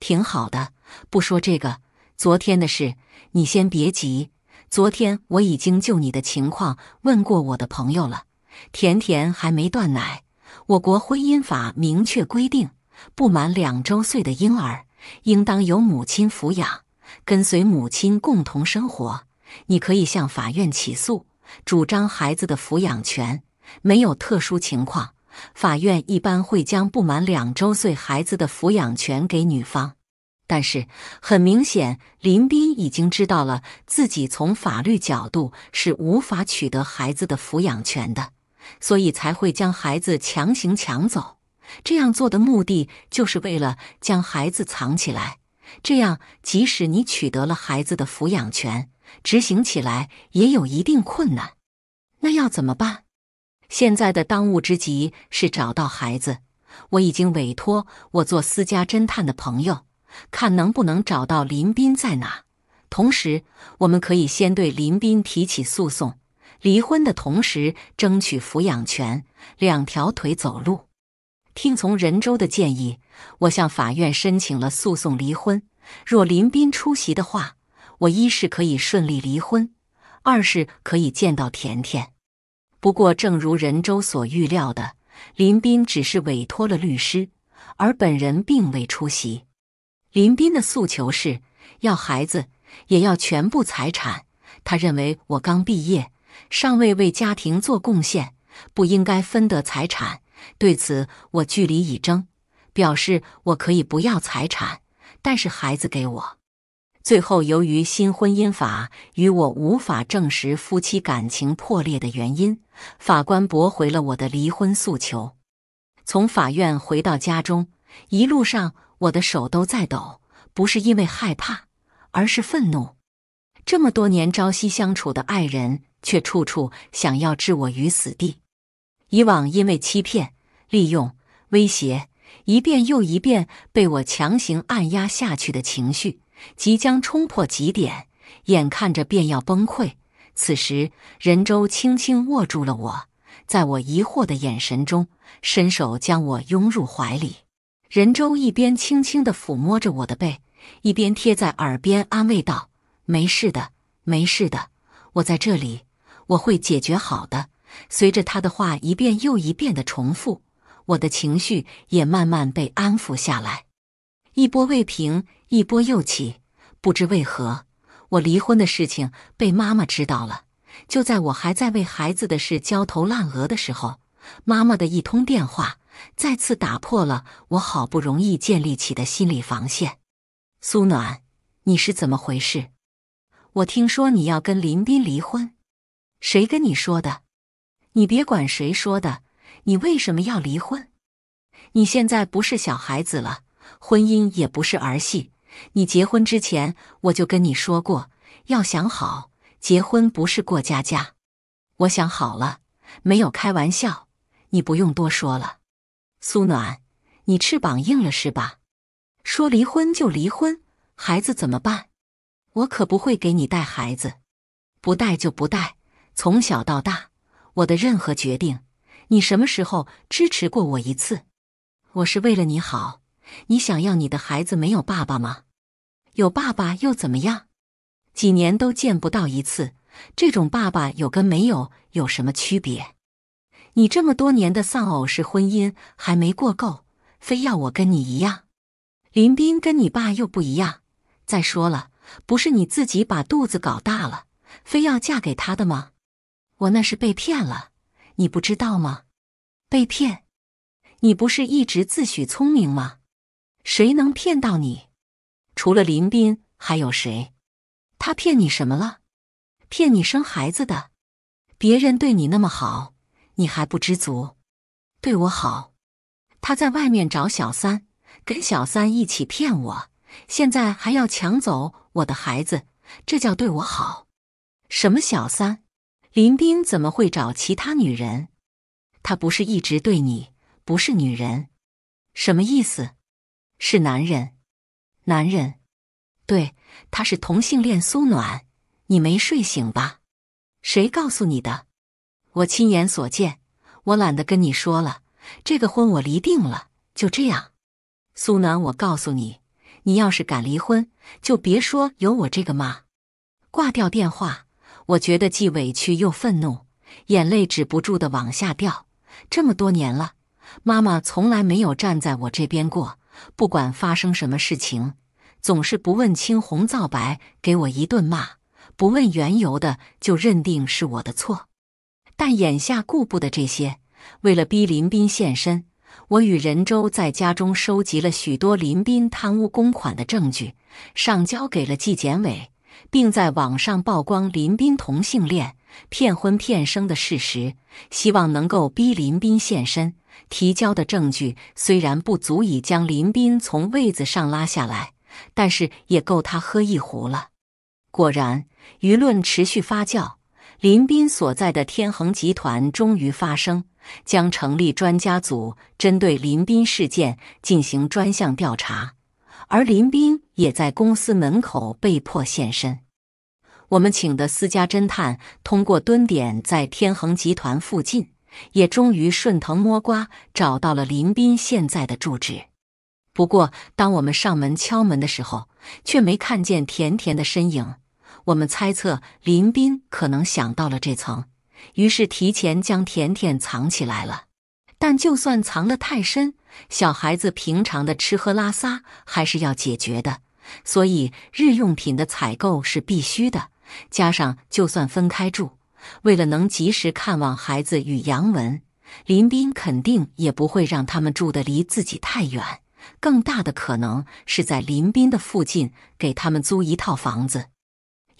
挺好的。不说这个，昨天的事你先别急。昨天我已经就你的情况问过我的朋友了。甜甜还没断奶，我国婚姻法明确规定，不满两周岁的婴儿应当由母亲抚养，跟随母亲共同生活。你可以向法院起诉，主张孩子的抚养权。没有特殊情况，法院一般会将不满两周岁孩子的抚养权给女方。但是很明显，林斌已经知道了自己从法律角度是无法取得孩子的抚养权的，所以才会将孩子强行抢走。这样做的目的就是为了将孩子藏起来，这样即使你取得了孩子的抚养权，执行起来也有一定困难。那要怎么办？现在的当务之急是找到孩子。我已经委托我做私家侦探的朋友。看能不能找到林斌在哪，同时我们可以先对林斌提起诉讼，离婚的同时争取抚养权，两条腿走路。听从任州的建议，我向法院申请了诉讼离婚。若林斌出席的话，我一是可以顺利离婚，二是可以见到甜甜。不过，正如任州所预料的，林斌只是委托了律师，而本人并未出席。林斌的诉求是要孩子，也要全部财产。他认为我刚毕业，尚未为家庭做贡献，不应该分得财产。对此，我据理以争，表示我可以不要财产，但是孩子给我。最后，由于新婚姻法与我无法证实夫妻感情破裂的原因，法官驳回了我的离婚诉求。从法院回到家中，一路上。我的手都在抖，不是因为害怕，而是愤怒。这么多年朝夕相处的爱人，却处处想要置我于死地。以往因为欺骗、利用、威胁，一遍又一遍被我强行按压下去的情绪，即将冲破极点，眼看着便要崩溃。此时，任舟轻轻握住了我，在我疑惑的眼神中，伸手将我拥入怀里。任舟一边轻轻的抚摸着我的背，一边贴在耳边安慰道：“没事的，没事的，我在这里，我会解决好的。”随着他的话一遍又一遍的重复，我的情绪也慢慢被安抚下来。一波未平，一波又起。不知为何，我离婚的事情被妈妈知道了。就在我还在为孩子的事焦头烂额的时候，妈妈的一通电话。再次打破了我好不容易建立起的心理防线。苏暖，你是怎么回事？我听说你要跟林斌离婚，谁跟你说的？你别管谁说的，你为什么要离婚？你现在不是小孩子了，婚姻也不是儿戏。你结婚之前我就跟你说过，要想好，结婚不是过家家。我想好了，没有开玩笑，你不用多说了。苏暖，你翅膀硬了是吧？说离婚就离婚，孩子怎么办？我可不会给你带孩子，不带就不带。从小到大，我的任何决定，你什么时候支持过我一次？我是为了你好，你想要你的孩子没有爸爸吗？有爸爸又怎么样？几年都见不到一次，这种爸爸有跟没有有什么区别？你这么多年的丧偶式婚姻还没过够，非要我跟你一样？林斌跟你爸又不一样。再说了，不是你自己把肚子搞大了，非要嫁给他的吗？我那是被骗了，你不知道吗？被骗？你不是一直自诩聪明吗？谁能骗到你？除了林斌还有谁？他骗你什么了？骗你生孩子的？别人对你那么好。你还不知足，对我好？他在外面找小三，跟小三一起骗我，现在还要抢走我的孩子，这叫对我好？什么小三？林冰怎么会找其他女人？他不是一直对你，不是女人，什么意思？是男人？男人？对，他是同性恋。苏暖，你没睡醒吧？谁告诉你的？我亲眼所见，我懒得跟你说了，这个婚我离定了，就这样。苏暖，我告诉你，你要是敢离婚，就别说有我这个妈。挂掉电话，我觉得既委屈又愤怒，眼泪止不住的往下掉。这么多年了，妈妈从来没有站在我这边过，不管发生什么事情，总是不问青红皂白给我一顿骂，不问缘由的就认定是我的错。但眼下顾不得这些，为了逼林斌现身，我与任舟在家中收集了许多林斌贪污公款的证据，上交给了纪检委，并在网上曝光林斌同性恋、骗婚骗生的事实，希望能够逼林斌现身。提交的证据虽然不足以将林斌从位子上拉下来，但是也够他喝一壶了。果然，舆论持续发酵。林斌所在的天恒集团终于发声，将成立专家组，针对林斌事件进行专项调查。而林斌也在公司门口被迫现身。我们请的私家侦探通过蹲点在天恒集团附近，也终于顺藤摸瓜找到了林斌现在的住址。不过，当我们上门敲门的时候，却没看见甜甜的身影。我们猜测林斌可能想到了这层，于是提前将甜甜藏起来了。但就算藏的太深，小孩子平常的吃喝拉撒还是要解决的，所以日用品的采购是必须的。加上就算分开住，为了能及时看望孩子与杨文，林斌肯定也不会让他们住的离自己太远。更大的可能是在林斌的附近给他们租一套房子。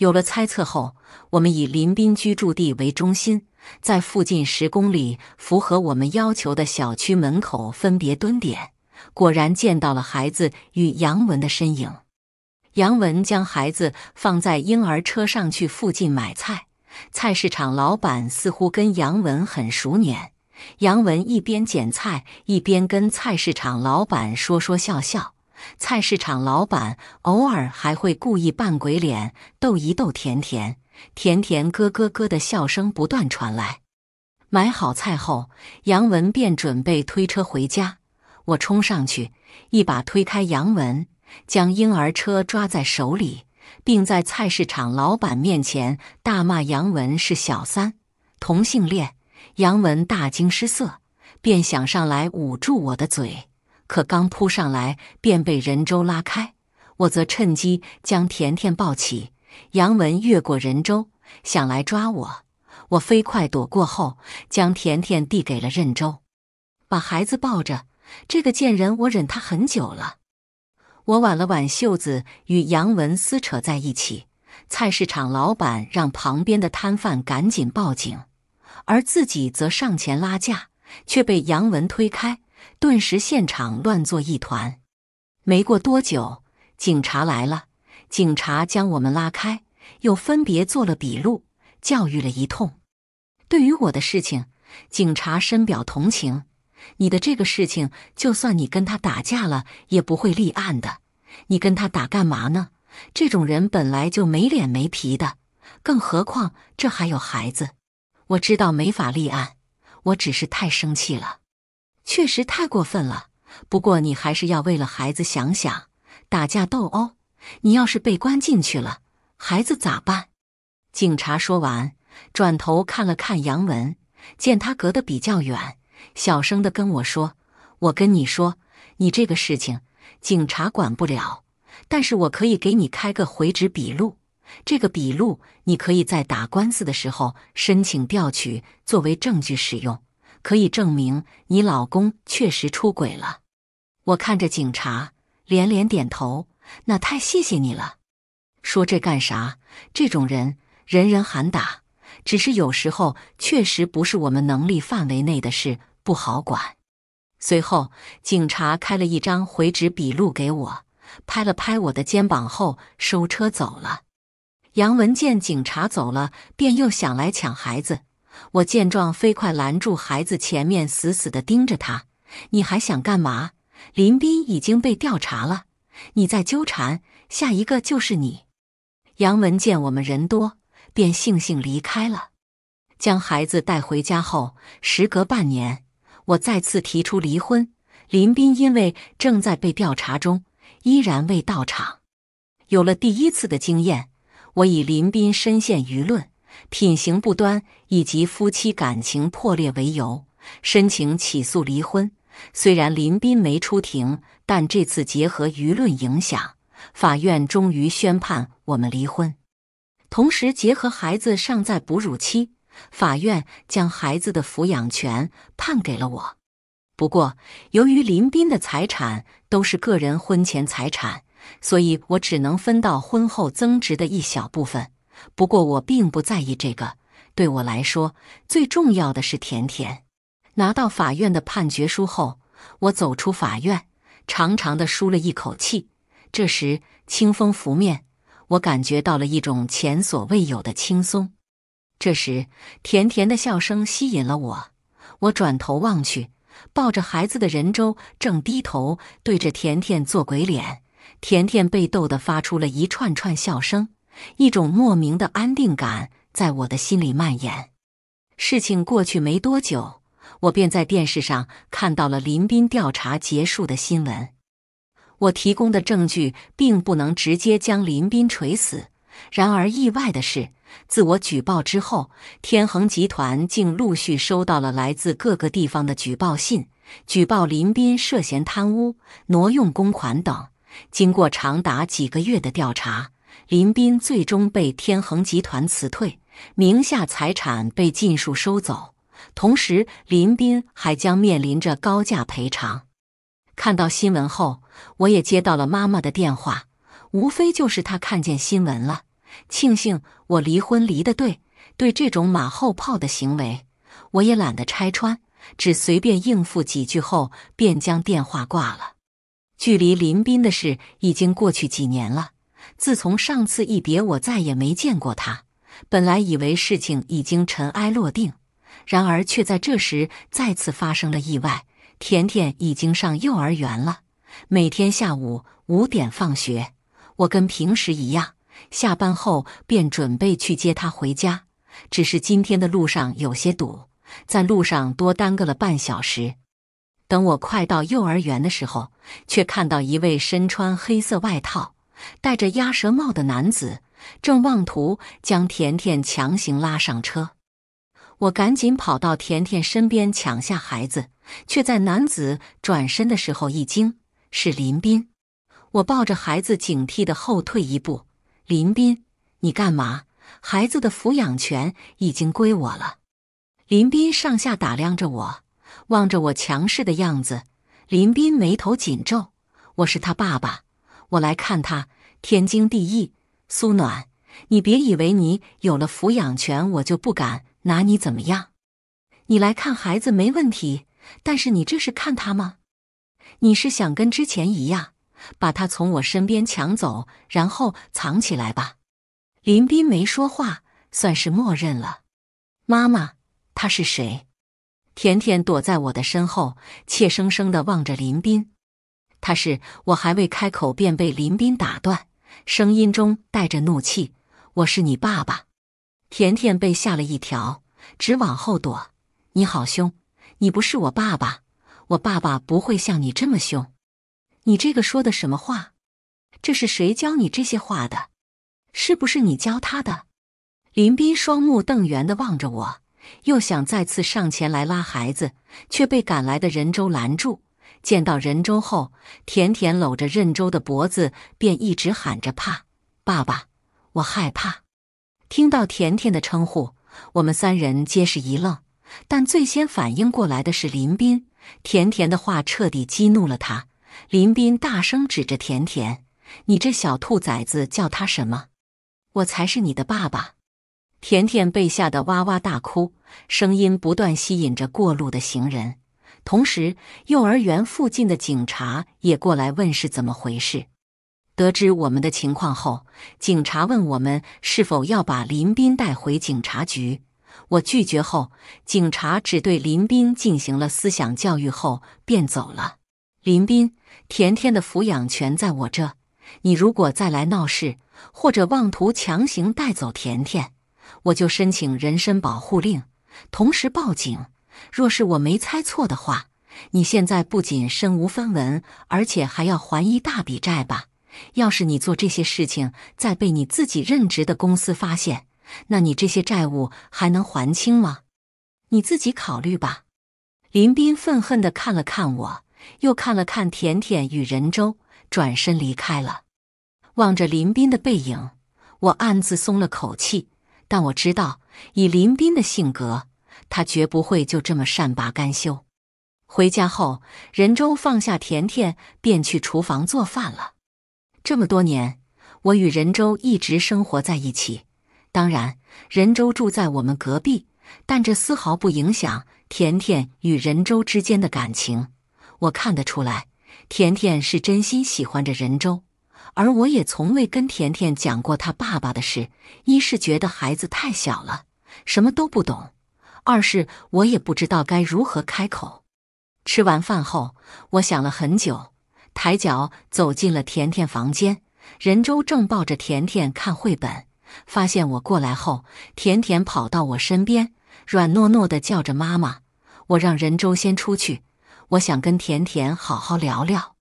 有了猜测后，我们以林斌居住地为中心，在附近十公里符合我们要求的小区门口分别蹲点，果然见到了孩子与杨文的身影。杨文将孩子放在婴儿车上去附近买菜，菜市场老板似乎跟杨文很熟稔，杨文一边捡菜一边跟菜市场老板说说笑笑。菜市场老板偶尔还会故意扮鬼脸逗一逗甜甜，甜甜咯咯咯的笑声不断传来。买好菜后，杨文便准备推车回家。我冲上去，一把推开杨文，将婴儿车抓在手里，并在菜市场老板面前大骂杨文是小三、同性恋。杨文大惊失色，便想上来捂住我的嘴。可刚扑上来，便被任舟拉开。我则趁机将甜甜抱起。杨文越过任舟，想来抓我，我飞快躲过后，将甜甜递给了任舟，把孩子抱着。这个贱人，我忍他很久了。我挽了挽袖子，与杨文撕扯在一起。菜市场老板让旁边的摊贩赶紧报警，而自己则上前拉架，却被杨文推开。顿时，现场乱作一团。没过多久，警察来了。警察将我们拉开，又分别做了笔录，教育了一通。对于我的事情，警察深表同情。你的这个事情，就算你跟他打架了，也不会立案的。你跟他打干嘛呢？这种人本来就没脸没皮的，更何况这还有孩子。我知道没法立案，我只是太生气了。确实太过分了，不过你还是要为了孩子想想。打架斗殴，你要是被关进去了，孩子咋办？警察说完，转头看了看杨文，见他隔得比较远，小声的跟我说：“我跟你说，你这个事情警察管不了，但是我可以给你开个回执笔录，这个笔录你可以在打官司的时候申请调取，作为证据使用。”可以证明你老公确实出轨了。我看着警察连连点头，那太谢谢你了。说这干啥？这种人人人喊打。只是有时候确实不是我们能力范围内的事，不好管。随后，警察开了一张回执笔录给我，拍了拍我的肩膀后收车走了。杨文见警察走了，便又想来抢孩子。我见状，飞快拦住孩子，前面死死的盯着他。你还想干嘛？林斌已经被调查了，你在纠缠，下一个就是你。杨文见我们人多，便悻悻离开了。将孩子带回家后，时隔半年，我再次提出离婚。林斌因为正在被调查中，依然未到场。有了第一次的经验，我以林斌深陷舆论。品行不端以及夫妻感情破裂为由，申请起诉离婚。虽然林斌没出庭，但这次结合舆论影响，法院终于宣判我们离婚。同时，结合孩子尚在哺乳期，法院将孩子的抚养权判给了我。不过，由于林斌的财产都是个人婚前财产，所以我只能分到婚后增值的一小部分。不过我并不在意这个，对我来说最重要的是甜甜。拿到法院的判决书后，我走出法院，长长的舒了一口气。这时，清风拂面，我感觉到了一种前所未有的轻松。这时，甜甜的笑声吸引了我，我转头望去，抱着孩子的任舟正低头对着甜甜做鬼脸，甜甜被逗得发出了一串串笑声。一种莫名的安定感在我的心里蔓延。事情过去没多久，我便在电视上看到了林斌调查结束的新闻。我提供的证据并不能直接将林斌锤死，然而意外的是，自我举报之后，天恒集团竟陆续收到了来自各个地方的举报信，举报林斌涉嫌贪污、挪用公款等。经过长达几个月的调查。林斌最终被天恒集团辞退，名下财产被尽数收走，同时林斌还将面临着高价赔偿。看到新闻后，我也接到了妈妈的电话，无非就是她看见新闻了，庆幸我离婚离得对。对这种马后炮的行为，我也懒得拆穿，只随便应付几句后便将电话挂了。距离林斌的事已经过去几年了。自从上次一别，我再也没见过他。本来以为事情已经尘埃落定，然而却在这时再次发生了意外。甜甜已经上幼儿园了，每天下午五点放学。我跟平时一样，下班后便准备去接她回家。只是今天的路上有些堵，在路上多耽搁了半小时。等我快到幼儿园的时候，却看到一位身穿黑色外套。戴着鸭舌帽的男子正妄图将甜甜强行拉上车，我赶紧跑到甜甜身边抢下孩子，却在男子转身的时候一惊，是林斌。我抱着孩子，警惕的后退一步：“林斌，你干嘛？孩子的抚养权已经归我了。”林斌上下打量着我，望着我强势的样子，林斌眉头紧皱：“我是他爸爸。”我来看他，天经地义。苏暖，你别以为你有了抚养权，我就不敢拿你怎么样。你来看孩子没问题，但是你这是看他吗？你是想跟之前一样，把他从我身边抢走，然后藏起来吧？林斌没说话，算是默认了。妈妈，他是谁？甜甜躲在我的身后，怯生生的望着林斌。他是我，还未开口，便被林斌打断，声音中带着怒气：“我是你爸爸！”甜甜被吓了一跳，直往后躲。“你好凶！你不是我爸爸，我爸爸不会像你这么凶！”“你这个说的什么话？这是谁教你这些话的？是不是你教他的？”林斌双目瞪圆的望着我，又想再次上前来拉孩子，却被赶来的任舟拦住。见到任周后，甜甜搂着任周的脖子，便一直喊着：“怕爸爸，我害怕。”听到甜甜的称呼，我们三人皆是一愣，但最先反应过来的是林斌。甜甜的话彻底激怒了他，林斌大声指着甜甜：“你这小兔崽子，叫他什么？我才是你的爸爸！”甜甜被吓得哇哇大哭，声音不断吸引着过路的行人。同时，幼儿园附近的警察也过来问是怎么回事。得知我们的情况后，警察问我们是否要把林斌带回警察局。我拒绝后，警察只对林斌进行了思想教育后便走了。林斌，甜甜的抚养权在我这，你如果再来闹事或者妄图强行带走甜甜，我就申请人身保护令，同时报警。若是我没猜错的话，你现在不仅身无分文，而且还要还一大笔债吧？要是你做这些事情，再被你自己任职的公司发现，那你这些债务还能还清吗？你自己考虑吧。林斌愤恨的看了看我，又看了看甜甜与任周，转身离开了。望着林斌的背影，我暗自松了口气。但我知道，以林斌的性格。他绝不会就这么善罢甘休。回家后，任舟放下甜甜，便去厨房做饭了。这么多年，我与任舟一直生活在一起，当然，任舟住在我们隔壁，但这丝毫不影响甜甜与任舟之间的感情。我看得出来，甜甜是真心喜欢着任舟，而我也从未跟甜甜讲过他爸爸的事，一是觉得孩子太小了，什么都不懂。二是我也不知道该如何开口。吃完饭后，我想了很久，抬脚走进了甜甜房间。任舟正抱着甜甜看绘本，发现我过来后，甜甜跑到我身边，软糯糯的叫着“妈妈”。我让任舟先出去，我想跟甜甜好好聊聊。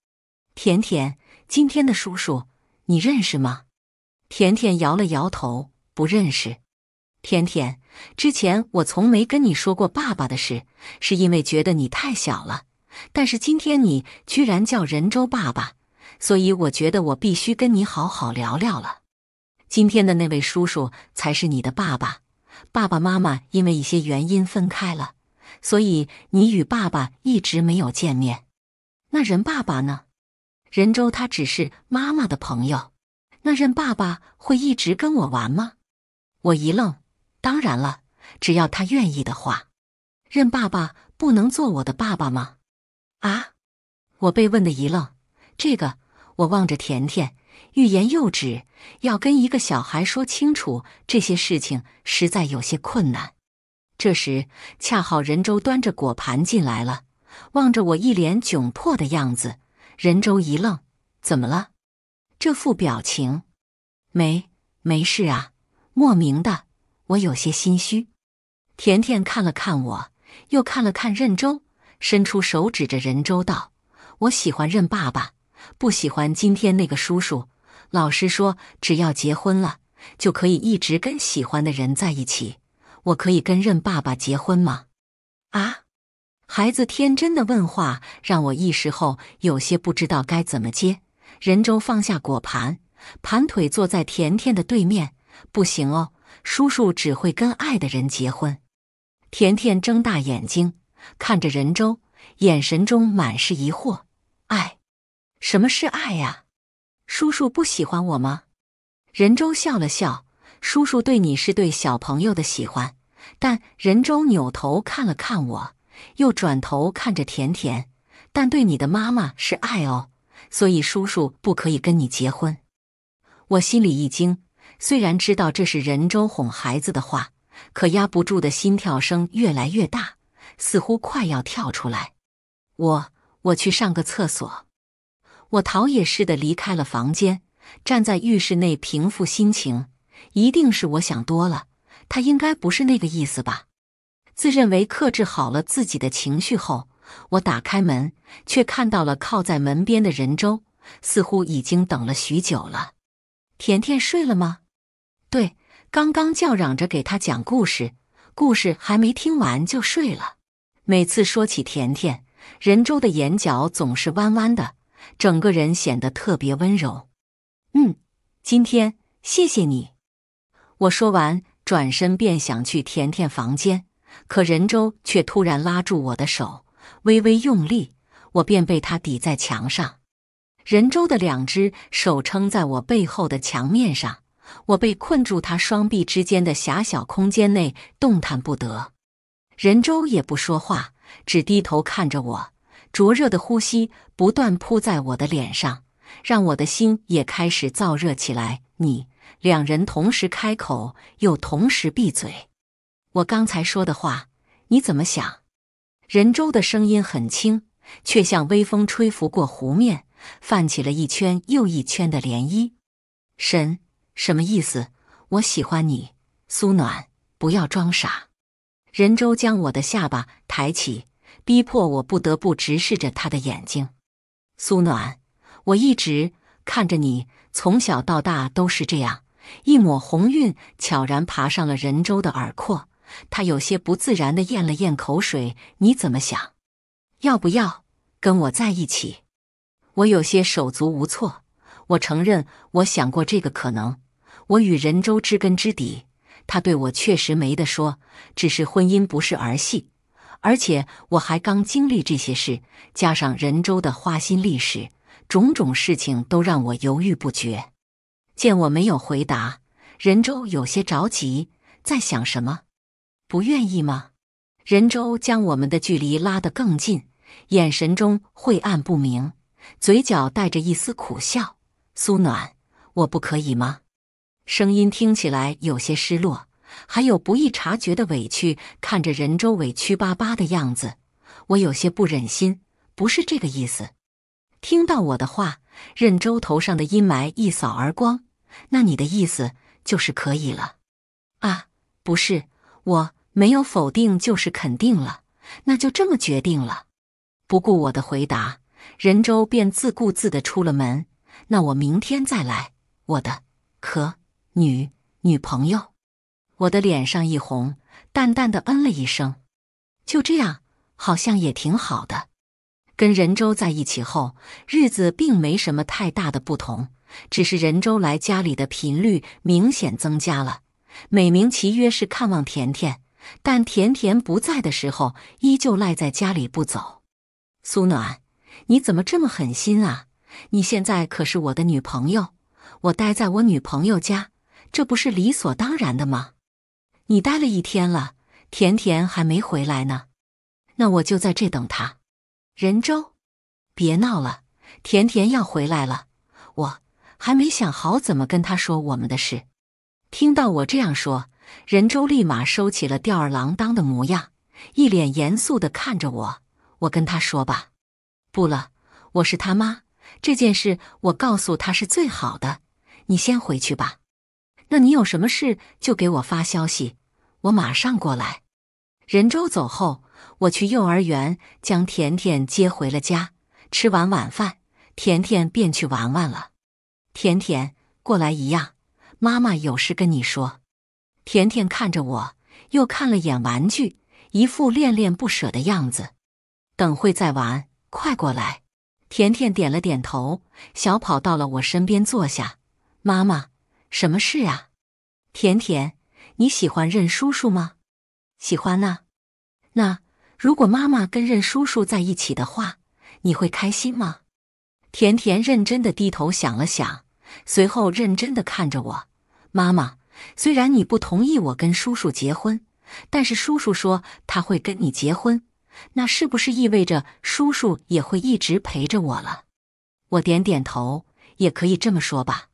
甜甜，今天的叔叔你认识吗？甜甜摇了摇头，不认识。甜甜。之前我从没跟你说过爸爸的事，是因为觉得你太小了。但是今天你居然叫任州爸爸，所以我觉得我必须跟你好好聊聊了。今天的那位叔叔才是你的爸爸。爸爸妈妈因为一些原因分开了，所以你与爸爸一直没有见面。那任爸爸呢？任州他只是妈妈的朋友。那任爸爸会一直跟我玩吗？我一愣。当然了，只要他愿意的话，任爸爸不能做我的爸爸吗？啊！我被问的一愣，这个我望着甜甜，欲言又止，要跟一个小孩说清楚这些事情，实在有些困难。这时，恰好任舟端着果盘进来了，望着我一脸窘迫的样子，任舟一愣：“怎么了？这副表情？没，没事啊，莫名的。”我有些心虚，甜甜看了看我，又看了看任舟，伸出手指着任舟道：“我喜欢任爸爸，不喜欢今天那个叔叔。老师说，只要结婚了，就可以一直跟喜欢的人在一起。我可以跟任爸爸结婚吗？”啊，孩子天真的问话让我一时后有些不知道该怎么接。任舟放下果盘，盘腿坐在甜甜的对面：“不行哦。”叔叔只会跟爱的人结婚。甜甜睁大眼睛看着任洲，眼神中满是疑惑。爱，什么是爱呀？叔叔不喜欢我吗？任洲笑了笑：“叔叔对你是对小朋友的喜欢，但……”任洲扭头看了看我，又转头看着甜甜。但对你的妈妈是爱哦，所以叔叔不可以跟你结婚。我心里一惊。虽然知道这是任周哄孩子的话，可压不住的心跳声越来越大，似乎快要跳出来。我我去上个厕所。我逃也似的离开了房间，站在浴室内平复心情。一定是我想多了，他应该不是那个意思吧？自认为克制好了自己的情绪后，我打开门，却看到了靠在门边的任周，似乎已经等了许久了。甜甜睡了吗？对，刚刚叫嚷着给他讲故事，故事还没听完就睡了。每次说起甜甜，任周的眼角总是弯弯的，整个人显得特别温柔。嗯，今天谢谢你。我说完，转身便想去甜甜房间，可任周却突然拉住我的手，微微用力，我便被他抵在墙上。任周的两只手撑在我背后的墙面上。我被困住，他双臂之间的狭小空间内动弹不得。任周也不说话，只低头看着我，灼热的呼吸不断扑在我的脸上，让我的心也开始燥热起来。你两人同时开口，又同时闭嘴。我刚才说的话，你怎么想？任周的声音很轻，却像微风吹拂过湖面，泛起了一圈又一圈的涟漪。神。什么意思？我喜欢你，苏暖，不要装傻。任舟将我的下巴抬起，逼迫我不得不直视着他的眼睛。苏暖，我一直看着你，从小到大都是这样。一抹红晕悄然爬上了任舟的耳廓，他有些不自然的咽了咽口水。你怎么想？要不要跟我在一起？我有些手足无措。我承认，我想过这个可能。我与任舟知根知底，他对我确实没得说。只是婚姻不是儿戏，而且我还刚经历这些事，加上任舟的花心历史，种种事情都让我犹豫不决。见我没有回答，任舟有些着急，在想什么？不愿意吗？任舟将我们的距离拉得更近，眼神中晦暗不明，嘴角带着一丝苦笑。苏暖，我不可以吗？声音听起来有些失落，还有不易察觉的委屈。看着任舟委屈巴巴的样子，我有些不忍心。不是这个意思。听到我的话，任舟头上的阴霾一扫而光。那你的意思就是可以了？啊，不是，我没有否定，就是肯定了。那就这么决定了。不顾我的回答，任舟便自顾自的出了门。那我明天再来。我的，可。女女朋友，我的脸上一红，淡淡的嗯了一声。就这样，好像也挺好的。跟任舟在一起后，日子并没什么太大的不同，只是任舟来家里的频率明显增加了。美名其曰是看望甜甜，但甜甜不在的时候，依旧赖在家里不走。苏暖，你怎么这么狠心啊？你现在可是我的女朋友，我待在我女朋友家。这不是理所当然的吗？你待了一天了，甜甜还没回来呢，那我就在这等他。任舟，别闹了，甜甜要回来了，我还没想好怎么跟他说我们的事。听到我这样说，任舟立马收起了吊儿郎当的模样，一脸严肃的看着我。我跟他说吧，不了，我是他妈，这件事我告诉他是最好的。你先回去吧。那你有什么事就给我发消息，我马上过来。任周走后，我去幼儿园将甜甜接回了家。吃完晚饭，甜甜便去玩玩了。甜甜，过来一样，妈妈有事跟你说。甜甜看着我，又看了眼玩具，一副恋恋不舍的样子。等会再玩，快过来。甜甜点了点头，小跑到了我身边坐下。妈妈。什么事啊，甜甜？你喜欢任叔叔吗？喜欢呢。那如果妈妈跟任叔叔在一起的话，你会开心吗？甜甜认真的低头想了想，随后认真的看着我。妈妈，虽然你不同意我跟叔叔结婚，但是叔叔说他会跟你结婚，那是不是意味着叔叔也会一直陪着我了？我点点头，也可以这么说吧。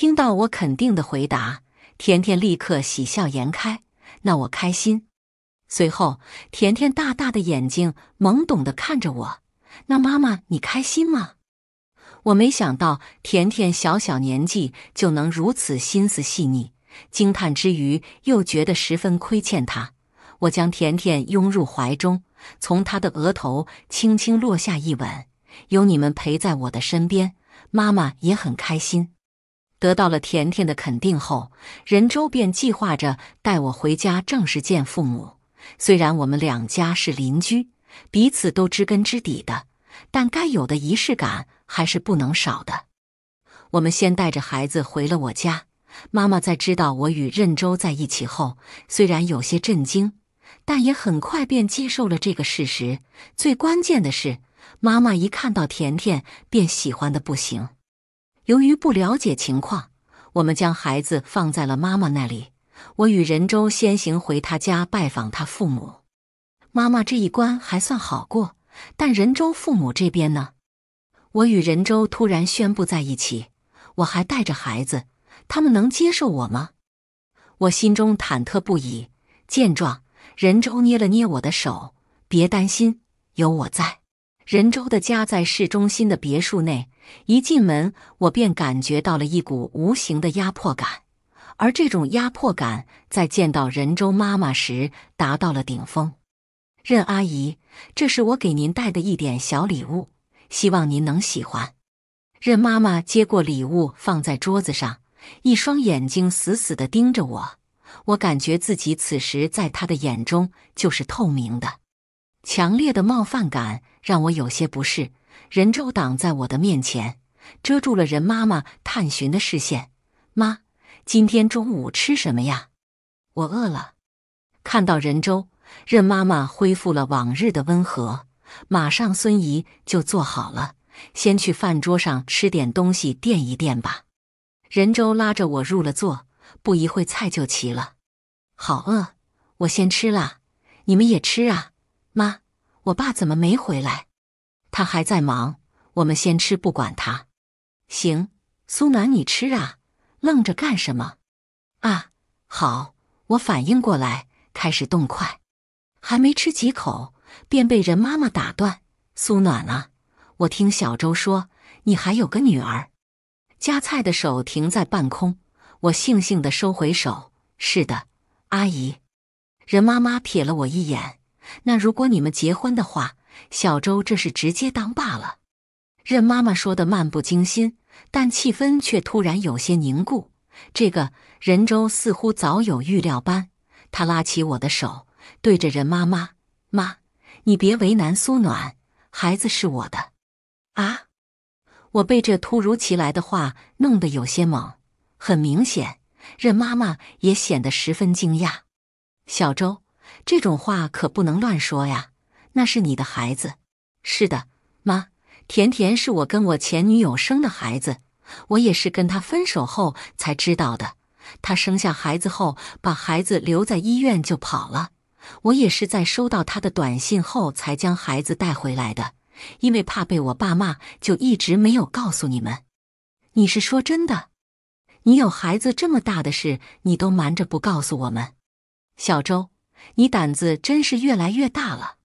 听到我肯定的回答，甜甜立刻喜笑颜开。那我开心。随后，甜甜大大的眼睛懵懂的看着我。那妈妈你开心吗？我没想到甜甜小小年纪就能如此心思细腻，惊叹之余又觉得十分亏欠她。我将甜甜拥入怀中，从她的额头轻轻落下一吻。有你们陪在我的身边，妈妈也很开心。得到了甜甜的肯定后，任舟便计划着带我回家正式见父母。虽然我们两家是邻居，彼此都知根知底的，但该有的仪式感还是不能少的。我们先带着孩子回了我家，妈妈在知道我与任舟在一起后，虽然有些震惊，但也很快便接受了这个事实。最关键的是，妈妈一看到甜甜便喜欢的不行。由于不了解情况，我们将孩子放在了妈妈那里。我与任舟先行回他家拜访他父母。妈妈这一关还算好过，但任舟父母这边呢？我与任舟突然宣布在一起，我还带着孩子，他们能接受我吗？我心中忐忑不已。见状，任舟捏了捏我的手：“别担心，有我在。”任舟的家在市中心的别墅内，一进门，我便感觉到了一股无形的压迫感，而这种压迫感在见到任舟妈妈时达到了顶峰。任阿姨，这是我给您带的一点小礼物，希望您能喜欢。任妈妈接过礼物，放在桌子上，一双眼睛死死地盯着我，我感觉自己此时在她的眼中就是透明的。强烈的冒犯感让我有些不适。任舟挡在我的面前，遮住了任妈妈探寻的视线。妈，今天中午吃什么呀？我饿了。看到任舟，任妈妈恢复了往日的温和。马上，孙姨就做好了。先去饭桌上吃点东西垫一垫吧。任舟拉着我入了座，不一会菜就齐了。好饿，我先吃了，你们也吃啊。妈，我爸怎么没回来？他还在忙，我们先吃，不管他。行，苏暖，你吃啊，愣着干什么？啊，好，我反应过来，开始动筷。还没吃几口，便被人妈妈打断。苏暖啊，我听小周说，你还有个女儿。夹菜的手停在半空，我悻悻的收回手。是的，阿姨。任妈妈瞥了我一眼。那如果你们结婚的话，小周这是直接当爸了。任妈妈说的漫不经心，但气氛却突然有些凝固。这个任周似乎早有预料般，他拉起我的手，对着任妈妈妈：“你别为难苏暖，孩子是我的。”啊！我被这突如其来的话弄得有些懵。很明显，任妈妈也显得十分惊讶。小周。这种话可不能乱说呀！那是你的孩子。是的，妈，甜甜是我跟我前女友生的孩子。我也是跟她分手后才知道的。她生下孩子后，把孩子留在医院就跑了。我也是在收到她的短信后，才将孩子带回来的。因为怕被我爸骂，就一直没有告诉你们。你是说真的？你有孩子这么大的事，你都瞒着不告诉我们，小周。你胆子真是越来越大了，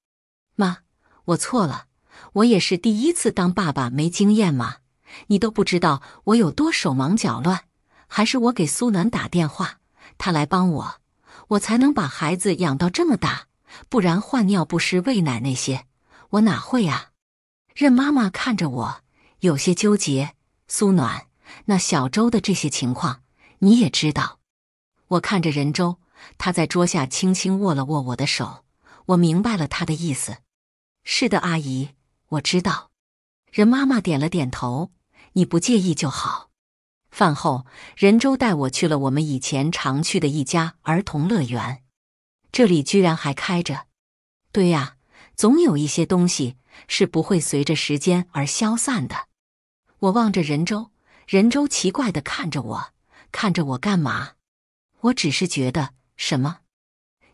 妈，我错了，我也是第一次当爸爸，没经验嘛。你都不知道我有多手忙脚乱，还是我给苏暖打电话，他来帮我，我才能把孩子养到这么大。不然换尿不湿、喂奶那些，我哪会啊？任妈妈看着我，有些纠结。苏暖，那小周的这些情况你也知道。我看着任周。他在桌下轻轻握了握我的手，我明白了他的意思。是的，阿姨，我知道。任妈妈点了点头。你不介意就好。饭后，任舟带我去了我们以前常去的一家儿童乐园，这里居然还开着。对呀，总有一些东西是不会随着时间而消散的。我望着任舟，任舟奇怪地看着我，看着我干嘛？我只是觉得。什么？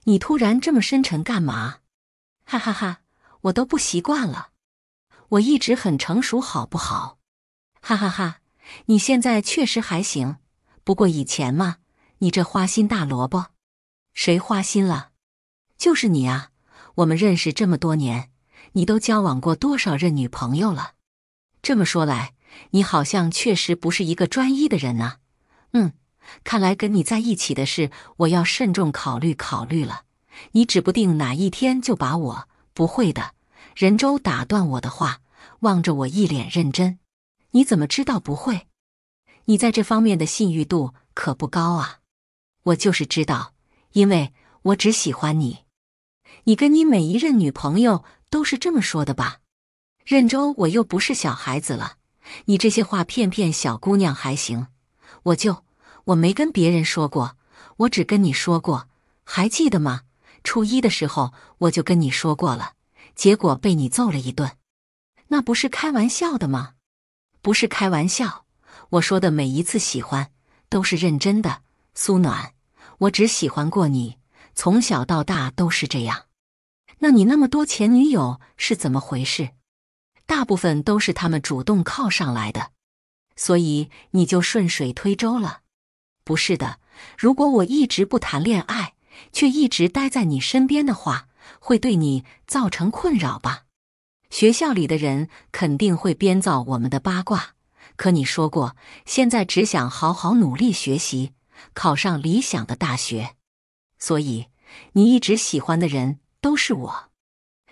你突然这么深沉干嘛？哈哈哈，我都不习惯了。我一直很成熟，好不好？哈哈哈，你现在确实还行，不过以前嘛，你这花心大萝卜，谁花心了？就是你啊！我们认识这么多年，你都交往过多少任女朋友了？这么说来，你好像确实不是一个专一的人呢。嗯。看来跟你在一起的事，我要慎重考虑考虑了。你指不定哪一天就把我不会的。任舟打断我的话，望着我一脸认真：“你怎么知道不会？你在这方面的信誉度可不高啊！”我就是知道，因为我只喜欢你。你跟你每一任女朋友都是这么说的吧？任舟，我又不是小孩子了，你这些话骗骗小姑娘还行，我就。我没跟别人说过，我只跟你说过，还记得吗？初一的时候我就跟你说过了，结果被你揍了一顿，那不是开玩笑的吗？不是开玩笑，我说的每一次喜欢都是认真的，苏暖，我只喜欢过你，从小到大都是这样。那你那么多前女友是怎么回事？大部分都是他们主动靠上来的，所以你就顺水推舟了。不是的，如果我一直不谈恋爱，却一直待在你身边的话，会对你造成困扰吧？学校里的人肯定会编造我们的八卦。可你说过，现在只想好好努力学习，考上理想的大学。所以你一直喜欢的人都是我。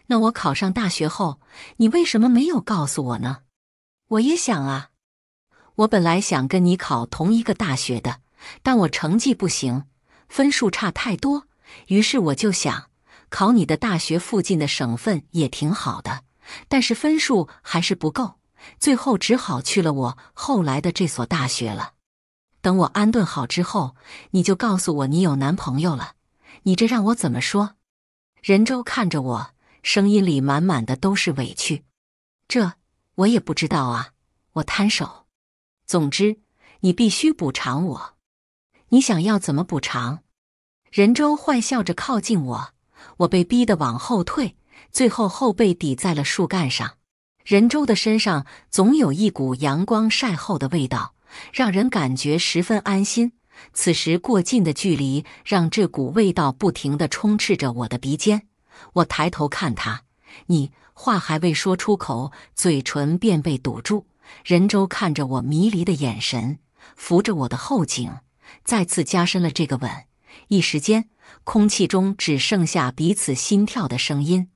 那我考上大学后，你为什么没有告诉我呢？我也想啊，我本来想跟你考同一个大学的。但我成绩不行，分数差太多，于是我就想考你的大学附近的省份也挺好的，但是分数还是不够，最后只好去了我后来的这所大学了。等我安顿好之后，你就告诉我你有男朋友了，你这让我怎么说？任舟看着我，声音里满满的都是委屈。这我也不知道啊，我摊手。总之，你必须补偿我。你想要怎么补偿？任洲坏笑着靠近我，我被逼得往后退，最后后背抵在了树干上。任洲的身上总有一股阳光晒后的味道，让人感觉十分安心。此时过近的距离让这股味道不停地充斥着我的鼻尖。我抬头看他，你话还未说出口，嘴唇便被堵住。任洲看着我迷离的眼神，扶着我的后颈。再次加深了这个吻，一时间，空气中只剩下彼此心跳的声音。